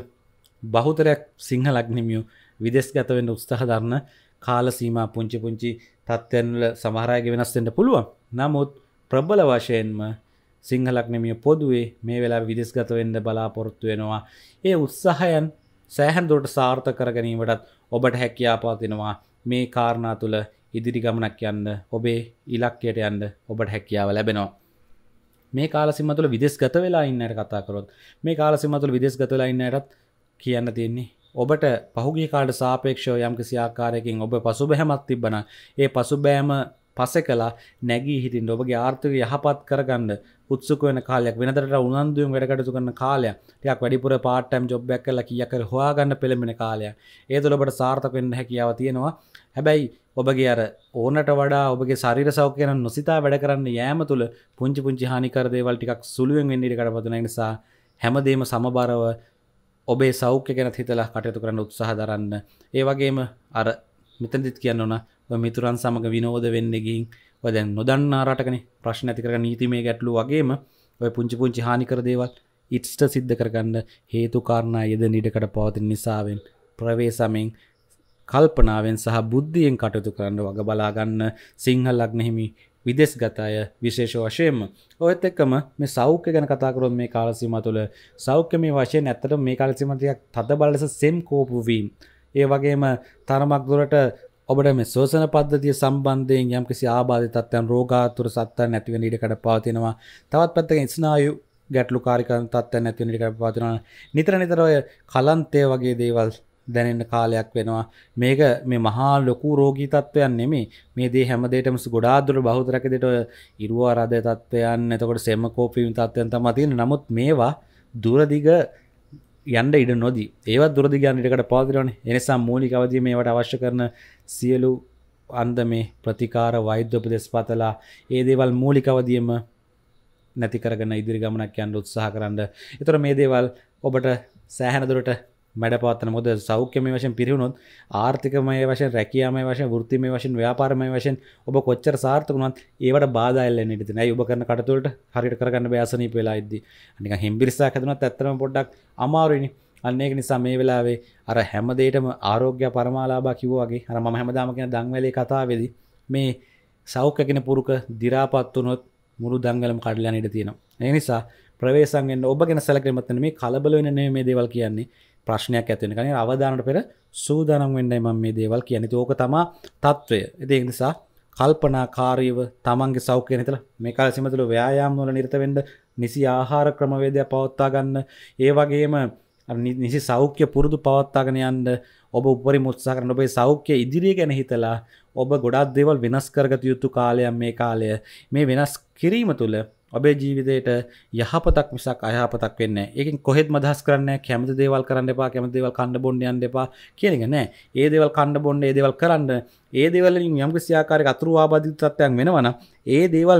බහුතරයක් සිංහලක්නිමියු විදෙස්ගතවෙන්න උත්සාහ දරන්න කාලසීම පුංචි පුංචි තත්ත්වන්ල සමහරයග වෙනස්සෙන්ට පුළුවන් නමුත් ප්‍රබල වශයෙන්ම සිංහලක්නමිය පොදුවේ මේ වෙලා විදිස්ගතවෙන්න බලාපොරොත්තු වෙනවා ඒ උත්සාහයන් සෑහන්දොට සාර්ථ කරගනීමටත් ඔබට හැකියාපාතිනවා මේ කාරණා තුළ ඉදිරි ගමනක් යන්න ඔබේ ඉලක්කයට යන්න ඔබට හැකියාව ලැබෙනවා මේ කාලසිමතුළ විදෙස්ගත වෙලා ඉන්නයට කතාකරොත් මේ කාලසිමතුළ විදෙස්ගතලා ඉන්නයටත් කියන්න තියෙන්නේ ඔබට පහුගිය කාලට සාපේක්ෂව යම්කිසි ආකාරයකින් ඔබ පසුබැහැමක් තිබ්බනම් ඒ පසුබෑම පසෙ කළා නැගී හිටින්න ඔබගේ ආර්ථික යහපත් කරගන්න උත්සුක වෙන කාලයක් වෙනදට උනන්දුවෙන් වැඩ කටයුතු කරන කාලයක් ටිකක් වැඩිපුර part time job එකක් කරලා කීයක් කර හොයාගන්න පෙළඹෙන කාලයක් ඒ තුළ ඔබට සාර්ථක වෙන්න හැකියාව තියෙනවා හැබැයි ඔබගේ අර ඕනට වඩා ඔබගේ ශරීර සෞඛ්‍ය ගැන නොසිතා වැඩ කරන්න යෑම තුළ පුංචි පුංචි හානිකර දේවල් ටිකක් සුළුවෙන් වෙන්න ඉඩ කඩපතුන නිසා හැමදේම සමබරව ඔබේ සෞඛ්‍ය ගැන හිතලා කටයුතු කරන්න උත්සාහ දරන්න ඒ වගේම අර මෙතනදිත් කියන්න ඕන මිතුරන් සමඟ විනෝද වෙන්නගින් දැන් නොදන්නා රටකන ප්‍රශ්න ඇතිකර නීතිමේ ගැටලු වගේම ඔය පුංචි පුංචි හානිකර දේවල් ඉට්ට සිද්ධ කරගන්න හේතුකාරණා යෙද නිඩකට පවතින නිසාවෙන් ප්‍රවේසමෙන් කල්පනාවෙන් සහ බුද්ධියෙන් කටයුතු කරන්න වග බලාගන්න සිංහල් ලක්නෙහිමි විදෙස්ගත අය විශේෂ වශයෙන්ම ඔයත් එක්කම මේ සෞඛ්‍ය ගැන කතාකරොත් මේ කාලසීම තුළ සෞඛ්‍ය මේ වශයෙන් ඇත්තට මේ කාලසිමතියක් තද බලස සෙම් කෝපු වීම් ඒ වගේම තරමක් දුරට ඔබට මේ සෝසන පද්ධතිය සම්බන්ධයෙන් යම් කිසි ආබාධ තත්ත්වයන් රෝගාතුර සත්තන් නැතිවෙන ඉඩකට පවතිනවා තවත් පැත්තකින් ස්නායු ගැටලු කාරිකන් තත්ත්වයන් නැතිවෙන ඉඩකට පවතිනවා නිතර නිතර ඔය කලන්තය වගේ දේවල් දැනෙන්න කාලයක් වෙනවා මේක මේ මහා ලොකු රෝගී තත්ත්වයන් නෙමේ මේ දේ හැමදේටම ගොඩාදුර බහුතරක දෙට ඉරුවා රද තත්ත්වයන් එතකොට සෙම කෝපීම තත්ත්වයන් තමයි තියෙන්නේ නමුත් මේවා දුරදිග යන්න ඉඩ නොදී ඒවත් දුරදිග යන්න ඉඩකට පවතිනවනේ එනිසා මූලික අවදී මේවට අවශ්‍ය කරන සියලු අන්ද මේ ප්‍රතිකාර වෛද්‍ය උපදෙස් පතලා ඒ දේවල් මූලික අවදියම නැති කරගෙන ඉදිරි ගමනක් යන්න උත්සාහ කරන්න. ඒතර මේ දේවල් ඔබට සෑහෙන දුරට මැඩපවත්තන මොද සෞඛ්‍යම වශයෙන් පිරිහුණොත් ආර්ථිකමය වශයෙන් රැකයාම වශය ෘතිම වශයෙන් ව්‍යාපාරමය වශයෙන් ඔබ කොච්චර සාර්ථකුණත් ඒවට බාදල්ල නිති නයි ඔබ කරන කටතුලට හරිට කරගන්න බ්‍යසනී පෙලා ඉද අනික හිම්බිරිසා හැතුනත් ඇත්තරම පොඩ්ඩක් අමාරුවනි අන්නේක නිසා මේ වෙලාවේ අර හැමදේටම ආරෝග්‍ය පරමාලාබා කිව්වාගේ අර ම හැමදාමකෙන දංවලේ කතාවෙදි මේ සෞඛ්‍යකෙන පුරුක දිරාපත්වනොත් මුළු දංගලම කඩලයන් ඉට තියෙනවා. එනිසා ප්‍රවේසන්ගෙන් ඔබගෙන සැලකරමත්තන මේ කලබල වෙන මේ දේවල් කියන්නේ ප්‍රශ්නයක් ඇතිවෙන කන අවධානට පෙර සූදානම් වෙන්නයි මම මේ දේවල් කියන්නේ. ඒක තමයි తত্ত্বය. ඉතින් ඒ නිසා කල්පනාකාරීව තමන්ගේ සෞඛ්‍යය හිතලා මේ කාලේ සීමිතලෝ ව්‍යායාම් වල නිරත වෙන්න නිසි ආහාර ක්‍රමවේදය පවත්වා ගන්න. ඒ වගේම නිසි සෞඛ්‍ය පුරුදු පවත්වාගෙන යන්න ඔබ උපරිම උත්සාහ කරන ඔබේ සෞඛ්‍ය ඉදිරිය ගැන හිතලා ඔබ ගොඩක් දේවල් වෙනස් කරගත යුතු කාලයක් මේ කාලය. මේ වෙනස් කිරීම තුළ ඔබේ ජීවිතයට යහපතක් මිසක් අයහපතක් වෙන්නේ නැහැ. ඒකෙන් කොහෙත් මදහස් කරන්නේ නැහැ. කැමති දේවල් කරන්න එපා, කැමති දේවල් කන්න බොන්න යන්න එපා කියන එක නෑ. ඒ දේවල් කන්න බොන්න, ඒ දේවල් කරන්න, ඒ දේවල් වලින් යම්කිසි ආකාරයක අතුරු ආබාධිත තත්ත්වයක් වෙනවනම්, ඒ දේවල්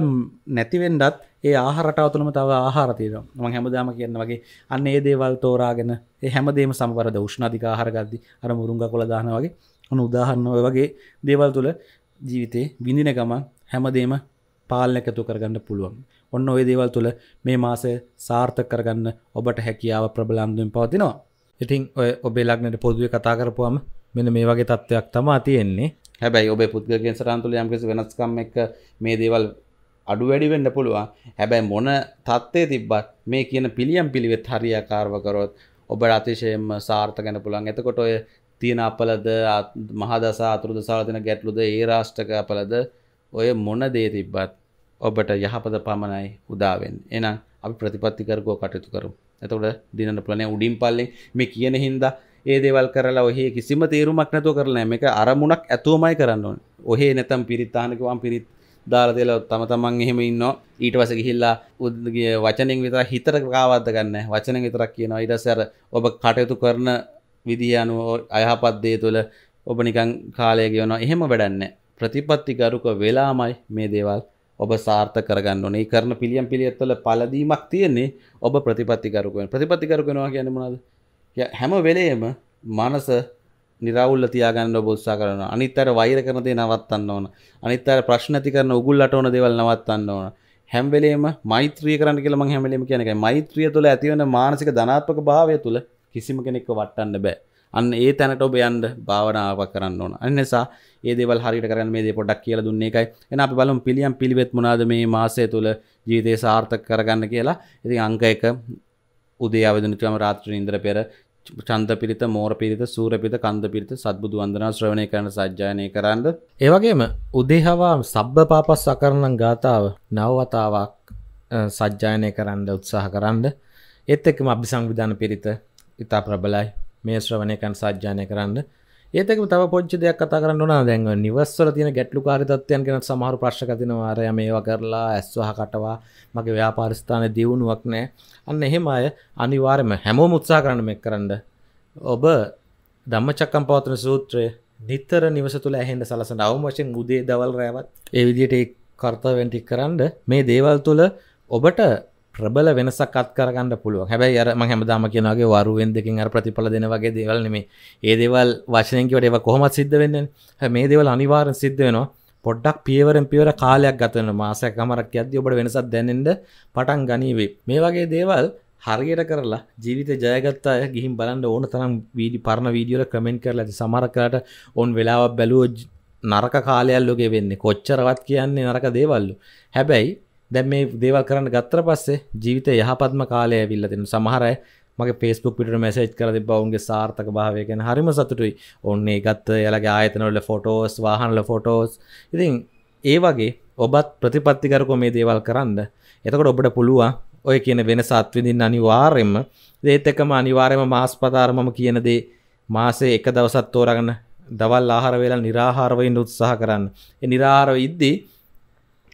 නැති වෙන්නත් ඒ ආහාරටව තුළම තව ආහාර තියෙනවා. මම හැමදාම කියන වගේ අන්න ඒ දේවල් තෝරාගෙන ඒ හැමදේම සමවරද උෂ්ණ අධික ආහාර ගද්දි අර මුරුංගා කොළ දානවා වගේ අන්න උදාහරණ ඔය වගේ දේවල් තුළ ජීවිතේ විඳින ගමන් හැමදේම පාලනයකට කරගන්න පුළුවන්. ඔන්න ඔය දේවල් තුළ මේ මාසය සාර්ථක කරගන්න ඔබට හැකියාව ප්‍රබලන්දුවෙන් පවතිනවා. ඉතින් ඔය ඔබේ ලග්නට පොදුවේ කතා කරපුවම මෙන්න මේ වගේ තත්ත්වයක් තමා තියෙන්නේ. හැබැයි ඔබේ පුද්ගලයන් සටහන් තුළ යම්කිසි වෙනස්කම් එක්ක මේ දේවල් අඩු වැඩි වෙන්න පුළුවන්. හැබැයි මොන தත්ත්වයේ තිබ්බත් මේ කියන පිළියම් පිළිවෙත් හරියාකාරව කරොත් ඔබට අතිශයම සාර්ථක වෙන්න පුළුවන්. එතකොට ඔය තියෙන අපලද මහදසා අතුරුදසාවල තියෙන ගැටලුද ඒ රාෂ්ටක අපලද ඔය මොන දේ තිබ්බත් ඔබට යහපද පමණයි උදාවෙන් එනම් අපි ප්‍රතිපත්ති කරගෝ කටයුතු කරු එතකොට දිනන ප්ලනය උඩින් පල්ලෙන් මේ කියන හින්දා ඒ දේවල් කරලා ඔහේ කිසිම තේරුමක් නැතුව කරලා මේක අරමුණක් ඇතුවමයි කරන්න ඕන ඔහේ නැතම් පිරිත්තානකවම් පිරිත් දාලා දෙලා තම තමන් එහෙම ඉන්නවා ඊට පස්සේ ගිහිල්ලා උද්ගේ වචනෙන් විතරක් හිතට කාවද්ද ගන්න වචනෙන් විතරක් කියනවා ඊට පස්සේ අර ඔබ කටයුතු කරන විදිය අනුව අයහපත් දේ තුළ ඔබ නිකන් කාලය ගෙවනවා එහෙම වැඩන්නේ ප්‍රතිපත්තිගරුක වෙලාමයි මේ දේවල් ඔබ සාර්ථ කරගන්න ඕනේ කරන පිළියම් පිළියත්වල පලදීමක් තියෙන්නේ ඔබ ප්‍රතිපත්තිකරුකෙන් ප්‍රතිපත්තිකරුකෙනවා කියන මොනවද හැම වෙලේම මනස නිරවුල්ල තියාගන්න ඔබ උත්සාහ කරනවා අනිත් අර වෛර කරන දේ නවත්තන්න ඕන අනිත් අර ප්‍රශ්න ඇති කරන උගුල්ලට ඕන දේවල් නවත්තන්න ඕන හැම වෙලේම මෛත්‍රිය කරන්න කියලා මම හැම වෙලේම කියන එකයි මෛත්‍රිය තුළ ඇතිවන මානසික ධනාත්මක භාවය තුළ කිසිම කෙනෙක්ව වටන්න බෑ අන්න ඒ තැනට ඔබ යන්න භාවනාව කරන්න ඕන. අන්න නිසා ඒ දේවල් හරියට කරන්න මේ දේ පොඩ්ඩක් කියලා දුන්නේ එකයි. එහෙනම් අපි බලමු පිළියම් පිළිවෙත් මොනවාද මේ මාසය තුල ජීවිතේ සාර්ථක කරගන්න කියලා. ඉතින් අංක 1 උදේ ආවදිනුතුම රාත්‍රියේ ඉඳලා පෙර චන්ද පිරිත මෝර පිරිත සූර පිරිත කන්ද පිරිත සද්බුදු වන්දනා ශ්‍රවණය කරන සජ්ජායනය කරන්න. ඒ වගේම උදේහවා සබ්බ පාපස් අකරණම් ගාතාව නවවතාවක් සජ්ජායනය කරන්න උත්සාහ කරන්න. ඒත් එක්කම අභිසංවිධාන පිරිත ඊට ප්‍රබලයි. මේ ශ්‍රවණයකන් සාජ්‍යානය කරන්න ඒතක තව පොච්චි දෙයක් කතා කරන්න න දැන් නිවස්සල තින ගැටලු කාරිතත්වයන් කෙන සමහර ප්‍රශ්කතිනවාරය මේවා කරලා ඇස්වහ කටවා මගේ ව්‍යාපාරිස්ථාන දියුණුවක් නෑ අන්න එහෙම අය අනිවාර්යම හැමෝ මුත්සා කරන්න මෙක් කරන්න ඔබ දම්ම චක්කම් පවතන සූත්‍රය නිතර නිවස තුළ ඇහෙන්ට සලසන අවම වශයෙන් උදේ දවල් රෑවත් ඒ විදියට කර්තවෙන්ටි කරන්න මේ දේවල් තුළ ඔබට ප්‍රබල වෙනසක් අත්කරගන්න පුළුව හැබැයි අර හැමදාම කියනගේ වරුවෙන් දෙකින් අර ප්‍රතිඵල දෙන වගේ දේවල් නෙමේ ඒ දේවල් වශනයකට ඒව කොහොමත් සිද්ධ වෙන්න මේ දේවල් අනිවාර සිද්ධ වෙනවා පොඩ්ඩක් පියවරෙන් පියවර කාලයක් ගතන මාසයක් අමරක් අද ඔබට වෙනසත් දැනෙන්ට පටන් ගනීවේ මේ වගේ දේවල් හරියට කරලා ජීවිත ජයගත්තා ගිහින් බලන්න ඕන තරම් වීඩි පරණ වීඩියෝල කමෙන්ට් කරලා ඇති සමරකරට ඔවන් වෙලාවක් බැලුව නරක කාලයල්ලෝගේ වෙන්නේ කොච්චරවත් කියන්නේ නරක දේවල්ලු හැබැයි දැන් මේ දේවල් කරන්න ගත්තර පස්සේ ජීවිත යහපත්ම කාලය ඇවිල්ලා දෙන සමහරය මගේ ෆේස්බුක් පිට මැසේජ් කරද බවුන්ගේ සාර්ථක භාවය ගැන හරිම සතුටුයි ඔන්නේ ගත්ත එලගේ ආයතනවල ෆොටෝස් වාහන්ල ෆොටෝස් ඉතින් ඒ වගේ ඔබත් ප්‍රතිපත්තිකරකො මේ දේවල් කරන්න එතකොට ඔබට පුළුවන් ඔය කියන වෙන සත්විඳින් අනිවාර්යෙන්ම දේත් එකම අනිවාර්යම මාස්පතාරමම කියන දේ මාසේ එක දවසත් තෝරගන්න දවල් ආහාර වේලා निराහාරවෙන් උත්සාහ කරන්න. ඒ निराහාරව ඉද්දී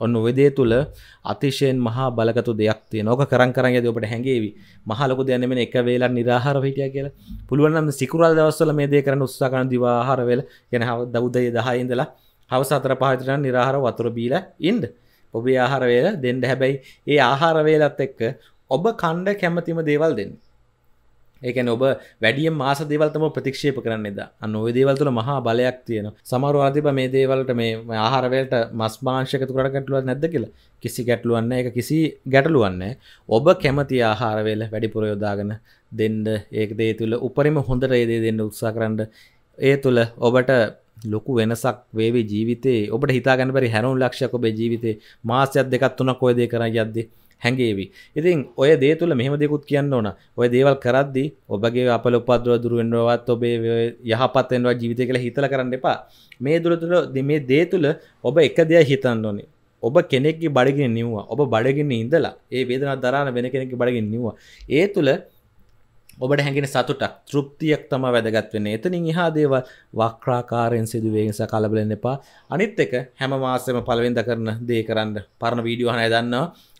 ඔන්න වෙදේ තුළ අතිශයෙන් මහා බලකතු දෙයක් තිය නොක කරන් කරන්න ඇද ඔබට හැඟේවි මහලොක දෙයනම එක වෙලා නිරහර හිටිය කියලා පුළුවන්නම් සිකුරල් දවස්සල මේ දේ කරන උත්සාකන දිවාහර වෙල ගැන හව දෞදය දහයිඉඳලා හවස අතර පහතට නිරහර වතුර බීල ඉන්ඩ ඔබේ ආහාරවේල දෙන්න හැබැයි ඒ ආහාරවේලත් එක්ක ඔබ කණ්ඩ කැමතිම දේවල් දෙන්න ඒකන ඔබ වැඩිය මාස දේවල්තම ප්‍රතික්ෂේප කරන්න ද අන්න ඔය දේවල්තුල මහා බලයක් තියෙන සමරවාධිප මේ දේවල්ට මේ ආහරවලට මස් මාංශකතු කර ගැටලුව නැද කියලා කිසි ගැටලුවන්න එක කිසි ගැටලුවන්න ඔබ කැමති ආහාරවේල වැඩිපුර යොදාගෙන දෙන්ඩ ඒක දේ තුළ උපරිම හොඳට ඒදේ දෙන්න උත්සා කරන්න ඒ තුළ ඔබට ලොකු වෙනසක් වේවේ ජීවිතේ ඔබට හිතාගැන පරි හැරුම් ලක්ෂක ඔබේ ජීවිතේ මාසයක් දෙකත් තුන කොයදේ කර යද්දේ හැඟේවි ඉතින් ඔය දේ තුළ මෙහමදෙකුත් කියන්න ඕන ඔය දේවල් කරද්දි ඔබගේ අපල උපද්දුව දුරුවෙන්න්නවත් ඔබේ යහපත්තෙන්වා ජීවිතය කළ හිතල කරන්න එපා මේ දුරතුළ දෙමේ දේ තුළ ඔබ එක දෙය හිතන්න ඕනේ ඔබ කෙනෙක්ගේ බඩගෙන නිවවා ඔබ බඩගෙන ඉඳලා ඒ වේදනා දරාන වෙන කෙනෙක් බඩගෙන නිවවා ඒ තුළ ඔබට හැඟෙන සතුටක් තෘප්තියක් තම වැදගත්වෙන්න එතනින් එහා දේව වක්්‍රාකාරයෙන් සිදුවේස කලබලන්න එපා අනිත් එක හැම මාසම පලවෙද කරන දේ කරන්න පරණ වීඩියෝ හනය දන්නවා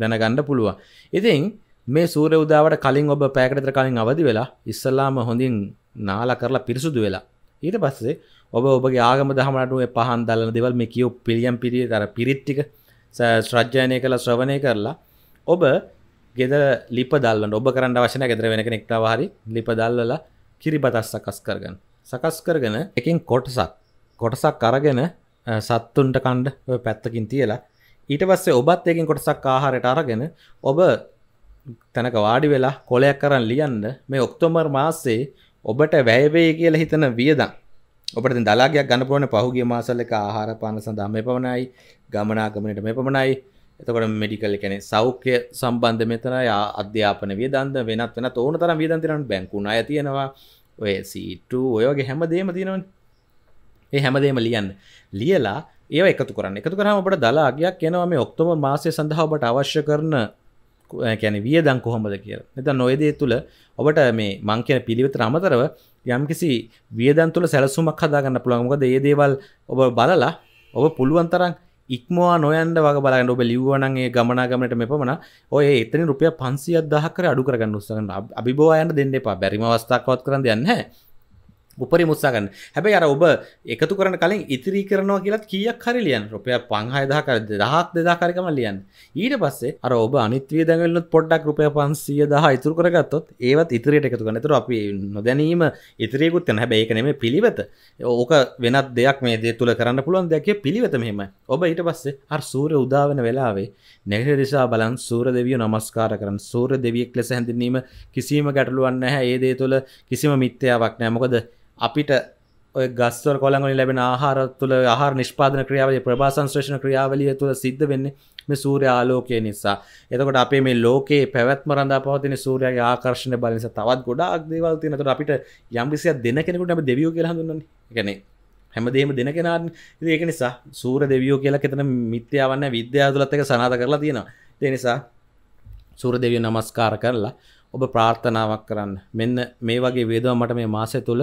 දැනගන්න පුළුවන්. ඉතින් මේ සූර උදාවට කලින් ඔබ පෑකටතර කලින් අවදි වෙලා ඉස්සල්ලාම හොඳින් නාලා කරලා පිරිසුදු වෙලා. ඊට පස්සේ ඔබ ඔබගේ ආගම දහමනටුවේ පහන් දල්ලන දෙවල් මේ කියෝ පිළියම් පිරිය තර පිරිත්තික ශ්‍රජ්ජානය කළ ශ්‍රවණය කරලා ඔබ ගෙද ලිප දල්ලන්න ඔබ කරන්න වශන ගෙදර වෙන කෙනෙක්ටව හරි ලිප දල්ලලා කිරිබතස් සකස් කරගන්න. සකස් කරගෙන එකින් කොටසක් කොටසක් අරගෙන සත්තුන්ට කණ්ඩ පැත්තකින් තියලා ඊට පස්සේ ඔබත් ඒකින් කොටසක් ආහාරයට අරගෙන ඔබ තැනක වාඩි වෙලා කොලයක් කරන් ලියන්න මේ ඔක්තෝබර් මාසේ ඔබට වැයවේ කියලා හිතන වියදම් ඔබට දලාගයක් ගන්න පුළුවන් පහුගිය මාසවල එක ආහාර පාන සඳහා මේ පමණයි ගමනාගමනයට මේ පමණයි එතකොට මෙඩිකල් කියන්නේ සෞඛ්‍ය සම්බන්ධ මෙතනයි අධ්‍යාපන වියදම්ද වෙනත් වෙනත් ඕන තරම් වියදම් තියෙනවා බැංකු ණය තියෙනවා ඔය C2 ඔය වගේ හැමදේම තියෙනවනේ ඒ හැමදේම ලියන්න ලියලා ඒ එකතු කරන්න එකතු කරහම ඔබට දලාගයක් කියනවා මේ ඔක්තෝම මාසය සඳහා ඔබට අවශ්‍ය කරන කැන වියදං කොහොමද කිය එත නොයදේ තුළ ඔබට මේ මං කියන පිළිවෙත අමතරව යම්කිසි වියදන් තුළ සැලසුමක් හදාගන්න පුළුවන්මකද ඒ දේවල් ඔබ බලලා ඔබ පුළුවන්තරන් ඉක්මවා නොයන්ද වග බලන්න ඔබ ලිව්වනගේ ගමනාගමට මෙපමන ඔය එතන රුපිය පන්සිය දහකර අඩු කරගන්න උත්සන්න අභිබෝයන්ට දෙන්න එපා බැරිම අවස්ථාවක්වත් කරන්න යන්න උපරි මුත්සාගන්න හැබැයි අර ඔබ එකතු කරන කලින් ඉතිරි කරනවා කියලත් කියක් හරි ලියන් රුපය පංහයදාකර දහක් දෙදාකාරකම ලියන් ඊට පස්සේ අර ඔබ අනිත්වී දැගල්ල පොඩ්ඩක් රුපය පන්සිය දහ ඉතුර කරගත්තොත් ඒවත් ඉතිරියට එකතු කනතුර අපි නොදැනීම ඉතිරයකුත් යන හැබැ ඒකනෙම පිළිවෙත ඕක වෙනත් දෙයක් මේ දේ තුළ කරන්න පුළුවන් දෙයක් පිළිවෙත මෙහෙම ඔබ ඊට පස්සේ අර සූර උදාවෙන වෙලාවේ නැගට දිසා බලන් සූර දෙවිය නමස්කාර කරන සූර දෙවියෙක් ලෙස හැඳිනීම කිසිීම ගැටලුවන්න හැ ඒදේ තුළ කිසිම මිත්‍යාවක් නෑමකොද අපිට ඔය ගස්වර කොළගනි ලැබෙන ආහාර තුළ ආහාර නිෂ්පාදන ක්‍රියාවලිය ප්‍රභා සංශ්‍රේෂණ ක්‍රියාවලිය තුළ සිද්ධ වෙන්නේ මේ සූර්ය ආලෝකය නිසා එතකොට අපේ මේ ලෝකයේ පැවැත්ම රඳා පවතින සූර්යගේ ආකර්ශණය බල නිසා තවත් ගොඩාක් දේවල් තියෙනවා. ඒතකොට අපිට යම් කිසියක් දෙන කෙනෙකුට අපි දෙවියෝ කියලා හඳුන්වන්නේ. ඒ කියන්නේ හැමදේම දෙන කෙනා. ඉතින් ඒක නිසා සූර්ය දෙවියෝ කියලා කෙතන මිත්‍යාවන්නේ විද්‍යාව තුලත් එක සනාථ කරලා තියෙනවා. ඒ නිසා සූර්ය දෙවියෝ නමස්කාර කරලා ඔබ ප්‍රාර්ථනාවක් කරන්න. මෙන්න මේ වගේ වේදවා මට මේ මාසය තුල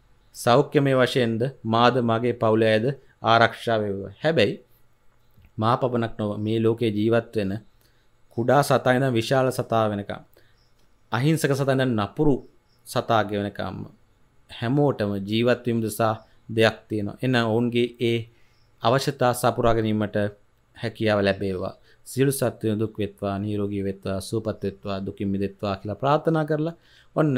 සෞඛ්‍යමය වශයෙන්ද මාද මගේ පවුල ඇද ආරක්ෂා වේවා. හැබැයි මා පපනක් නොව මේ ලෝකේ ජීවත් වෙන කුඩා සතා ඉඳන් විශාල සතා වෙනකම් අහිංසක සතා ඉඳන් නපුරු සතා ගෙවෙනකම් හැමෝටම ජීවත් වීම දෙසා දෙයක් තියෙනවා. එහෙනම් ඔවුන්ගේ ඒ අවශ්‍යතා සපුරා ගැනීමට හැකියාව ලැබේවා. සියලු සත්වයන් දුක් වෙත්වා, නිරෝගී වෙත්වා, සුවපත් වෙත්වා, දුකින් මිදෙත්වා කියලා ප්‍රාර්ථනා කරලා ඔන්න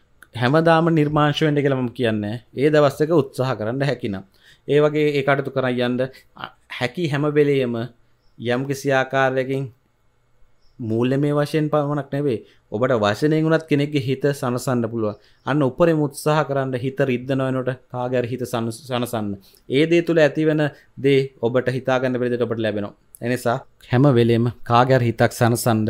හැමදාම නිර්මාංශවෙන්ට කළම කියන්න ඒ දවස්සක උත්සාහ කරන්න හැකිනම්. ඒ වගේ ඒ අටතු කරයි යන්ද හැකි හැමබෙලේම යම් කිසිආකාරයකින් මූල්ල මේ වශයෙන් පමණක් නැවේ ඔබට වශනය ගුණත් කෙනෙක්ගේ හිත සනසන්න පුළුව අන්න උපරි මුත්සාහ කරන්න හිත රිද්ධනවනට කාගැර හිත සනසන්න ඒ දේ තුළ ඇතිවෙන දේ ඔබට හිතාගන්න පෙරිදිට ඔබට ලැබෙනවා එනිසා හැම වෙලේම කාගැර හිතක් සනසන්ඩ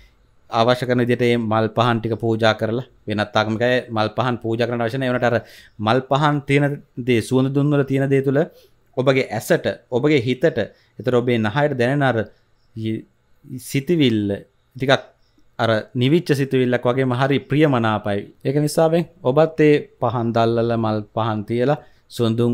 අවශ්‍ය කරන විදිහට මේ මල් පහන් ටික පූජා කරලා වෙනත් ආගමික අය මල් පහන් පූජා කරන අවශ්‍ය නැහැ. ඒනට අර මල් පහන් තියෙන දේ සුවඳ දුම් වල තියෙන දේ තුල ඔබගේ ඇසට, ඔබගේ හිතට, ඒතර ඔබේ නහයට දැනෙන අර සිතවිල්ල ටිකක් අර නිවිච්ච සිතවිල්ලක් වගේම හරි ප්‍රියමනාපයි. ඒක නිසාවෙන් ඔබත් ඒ පහන් දැල්ලලා මල් පහන් තියලා සුන්දුම්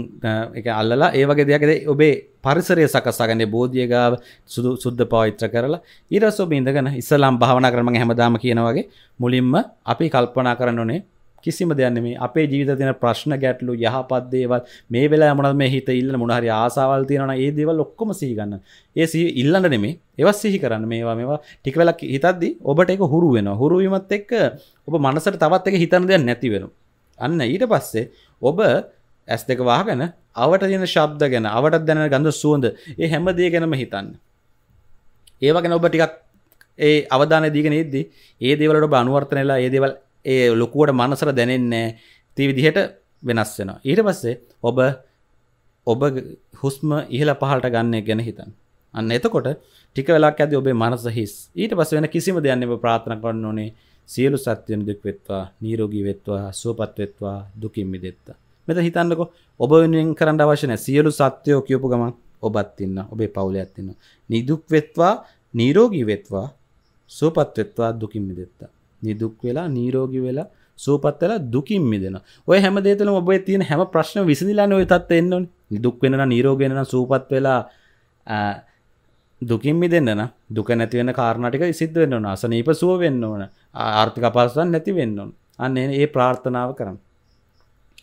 එක අල්ලලා ඒ වගේ දෙයක්ද ඔබේ පරිසරය සකස්සාගන්න බෝධියගාව සුදු සුද්ධ පවිත්‍ර කරලා ඊරස් ඔබ ඉඳගන ඉස්සලාම් භාවනා කරම හැමදාම කියනවගේ මුලින්ම අපි කල්පනා කරන්න ඕනේ කිසිම දෙයන්න මේ අපේ ජීවිත තින ප්‍රශ්න ගැටලු යහපත්දේවල් මේ වෙලා මොනද මේ හිත ඉල්ල මොනහරි ආසාවල් තියෙනන ඒ දේවල් ඔක්කොම සිහිගන්න ඒ සි ඉල්ලන්න නෙමේ එවස් සිහි කරන්න මේවා මේවා ටිකවෙලක් හිතද්දි ඔබට එක හුරු වෙන හුරුවීමත් එක්ක ඔබ මනසට තවත් එක හිතන දෙයක් නැතිවෙන අන්න ඊට පස්සේ ඔබ ඇස් දෙක වාගෙන අවට තියෙන ශබ්ද ගැන අවට දැන ගඳ සුවඳ ඒ හැම දේ ගැනම හිතන්න ඒව ගැන ඔබ ටිකක් ඒ අවධාන දීගෙන ඉද්දි ඒ දේවලට ඔබ අනුවර්තනයලා ඒ දේවල් ඒ ලොකුවට මනසට දැනෙන්නේ ති විදිහට වෙනස් වෙනවා ඊට පස්සේ ඔබ ඔබ හුස්ම ඉහළ පහලට ගන්න ගැන හිතන්න අන්න එතකොට ටික වෙලාක් ඇති ඔබේ මනස හිස් ඊට පස්ස වෙන කිසිම දෙයන්න ඔබ ප්‍රාථන කරන්න ඕනේ සියලු සත්‍යයන දුක් වෙත්වා නීරෝගී වෙත්වා සුවපත් වෙත්වා දුකින් මිදෙත්වා මෙත හිතන්නක ඔබ වෙනෙන් කරන්න අවශ්‍යන සියලු සත්‍යයෝ කියපු ගමන් ඔබත් ඉන්න ඔබේ පවුල ඇත්තින්න නිදුක් වෙත්වා නීරෝගී වෙත්වා සූපත්වෙත්වා දුකින් මිදෙත්තා නිදුක් වෙලා නීරෝගි වෙලා සූපත් වෙලා දුකින් මිදෙන ඔය හැම දෙතන ඔබ තියෙන හැම ප්‍රශ්න විසඳලා ඔය තත් එන්න නිදුක් වෙන නීරෝගෙනන සූපත් වෙලා දුකින් මිදන්න දුක නැතිවෙන කාරණටික සිද්ධ වෙන්න ඕන අසනීප සුව වෙන්න ඕන ආර්ථික පස්සන් නැති වෙන්න ඕන අන්න ඒ ප්‍රාර්ථනාව කරන්න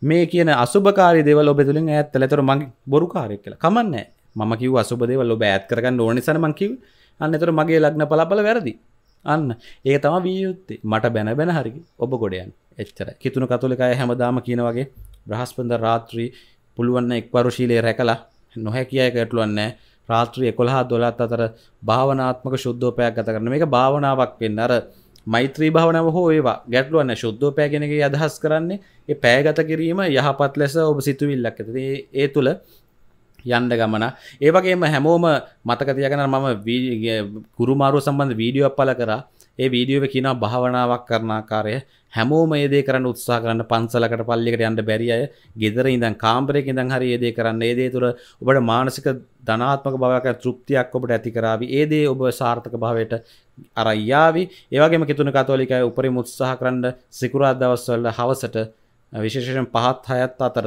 මේ කියන අසුභකාරය දෙවල් ඔබ තුළින් ඇත් ඇතර මගේ බොරුකාරයක් කියලා කමන්න මම කිව් අසුබදේවල් ඔබ ඇත් කරගන්න ඕනිසන මංකිව අන්න එතර මගේ ලග්න පලාපල වැරදි අන්න ඒ තම වියයුත්තේ මට බැන බැන හරි ඔබ ගොඩයන් එච්චර කිතුුණු කතුලිකය හැමදාම කියන වගේ බ්‍රහස්පඳ රාත්‍රී පුළුවන්න එක්වරුශීලේ රැකලා නොහැකියය කටලුවන්න රාත්‍රී එකොළහා දොලත් අතර භාවනාත්මක ශුද්ධෝපයක් ගත කරන මේ භාවනාවක් වෙන්න අර මෛත්‍රී භාවනාව හෝ ඒවා ගැටලුවන්න ශුද්ධෝ පෑගෙනගේ අදහස් කරන්නේ ඒ පෑගත කිරීම යහපත් ලෙස ඔබ සිතුවිල්ලක් ඇති ඒ තුළ යන්ඩ ගමන ඒවගේම හැමෝම මතකතියගෙන මම ගුරුමාරු සම්බන්ධ වීඩියෝ පල කරා ඒ වීඩියෝ එක කියනවා භාවනාවක් කරන ආකාරය හැමෝම මේ දේ කරන්න උත්සාහ කරන්න පන්සලකට පල්ලියකට යන්න බැරි අය ගෙදර ඉඳන් කාමරයක ඉඳන් හරි මේ දේ කරන්න මේ දේ තුළ ඔබට මානසික ධනාත්මක භාවයක් තෘප්තියක් ඔබට ඇති කරાવી ඒ දේ ඔබ සාර්ථක භාවයට අරන් යාවි ඒ වගේම කිතුණු කතෝලිකය උපරිම උත්සාහ කරන්න සිකුරාදා දවස්වල හවසට විශේෂයෙන් පහත් හයත් අතර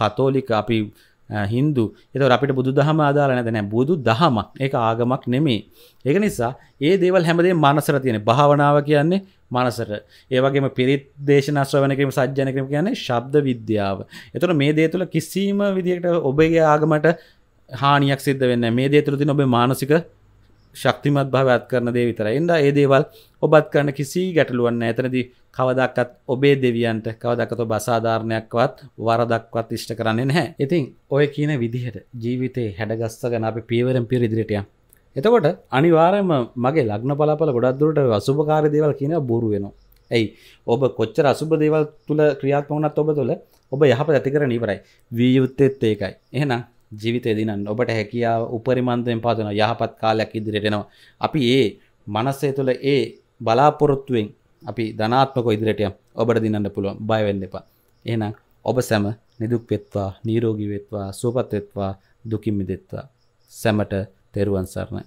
කතෝලික අපි හින්දු එත අපිට බුදු දහම ආදාල නැදන බුදු දහමක් ඒ ආගමක් නෙමේ ඒක නිසා ඒ දේවල් හැමදේ මනසර තියෙන භාවනාව කියන්නේ මනසට ඒවගේම පිරිත් දේශනශ්‍රවනකම සජ්‍යනකම කියන්නේ ශබ්ද විද්‍යාව එතුට මේ දේ තුළ කිසිීම විදිහට ඔබගේ ආගමට හානියක් සිද්ධ වෙන්න මේ දේ තුළ තින ඔබේ මානසික ශක්තිමත් භාවත් කරන දේ විතර එන්ඩ ඒ දේවල් ඔබත් කරන කිසි ගැටලුවන්න ඇතනද කවදක්කත් ඔබේ දෙවියන්ට කවදකත බසාධාරණයක්වත් වරදක්වත් ඉෂ්ට කරන්නේ නැහැ ඉතින් ඔය කියන විදිහට ජීවිතේ හැඩගස්සගන අප පීවරම් පිරිදිරිටියම් එතකොට අනිවාරයම මගේ ලග්න පලාපල ගොඩක්දුරට අසුභකාර දේවල් කියන බොරු වෙනවා. ඇයි ඔබ කොච්චර අසුභ දේවල් තුළ ක්‍රියාත්මවනත් ඔබ තුළ ඔබ යහප ඇතිකර නිවරයි වියයුත්තෙත් ඒකයි. එහෙනම් ජීවිතය දිනන්න ඔබට හැකියාව උපරිමන්තයෙන් පාතන යහපත් කාලයක් ඉදිරියටෙනවා. අපි ඒ මනස්සේ තුළ ඒ බලාපොරොත්තුවෙන් අපි ධනාත්මක ඉදිරියටය ඔබට දිනන්න පුළුවන් බය වෙන්න එපා. එහෙනම් ඔබ සැම නිදුක් වෙත්වා, නිරෝගී වෙත්වා, සුවපත් වෙත්වා, දුකින් මිදෙත්වා. සැමට තෙරුවන් සරණයි.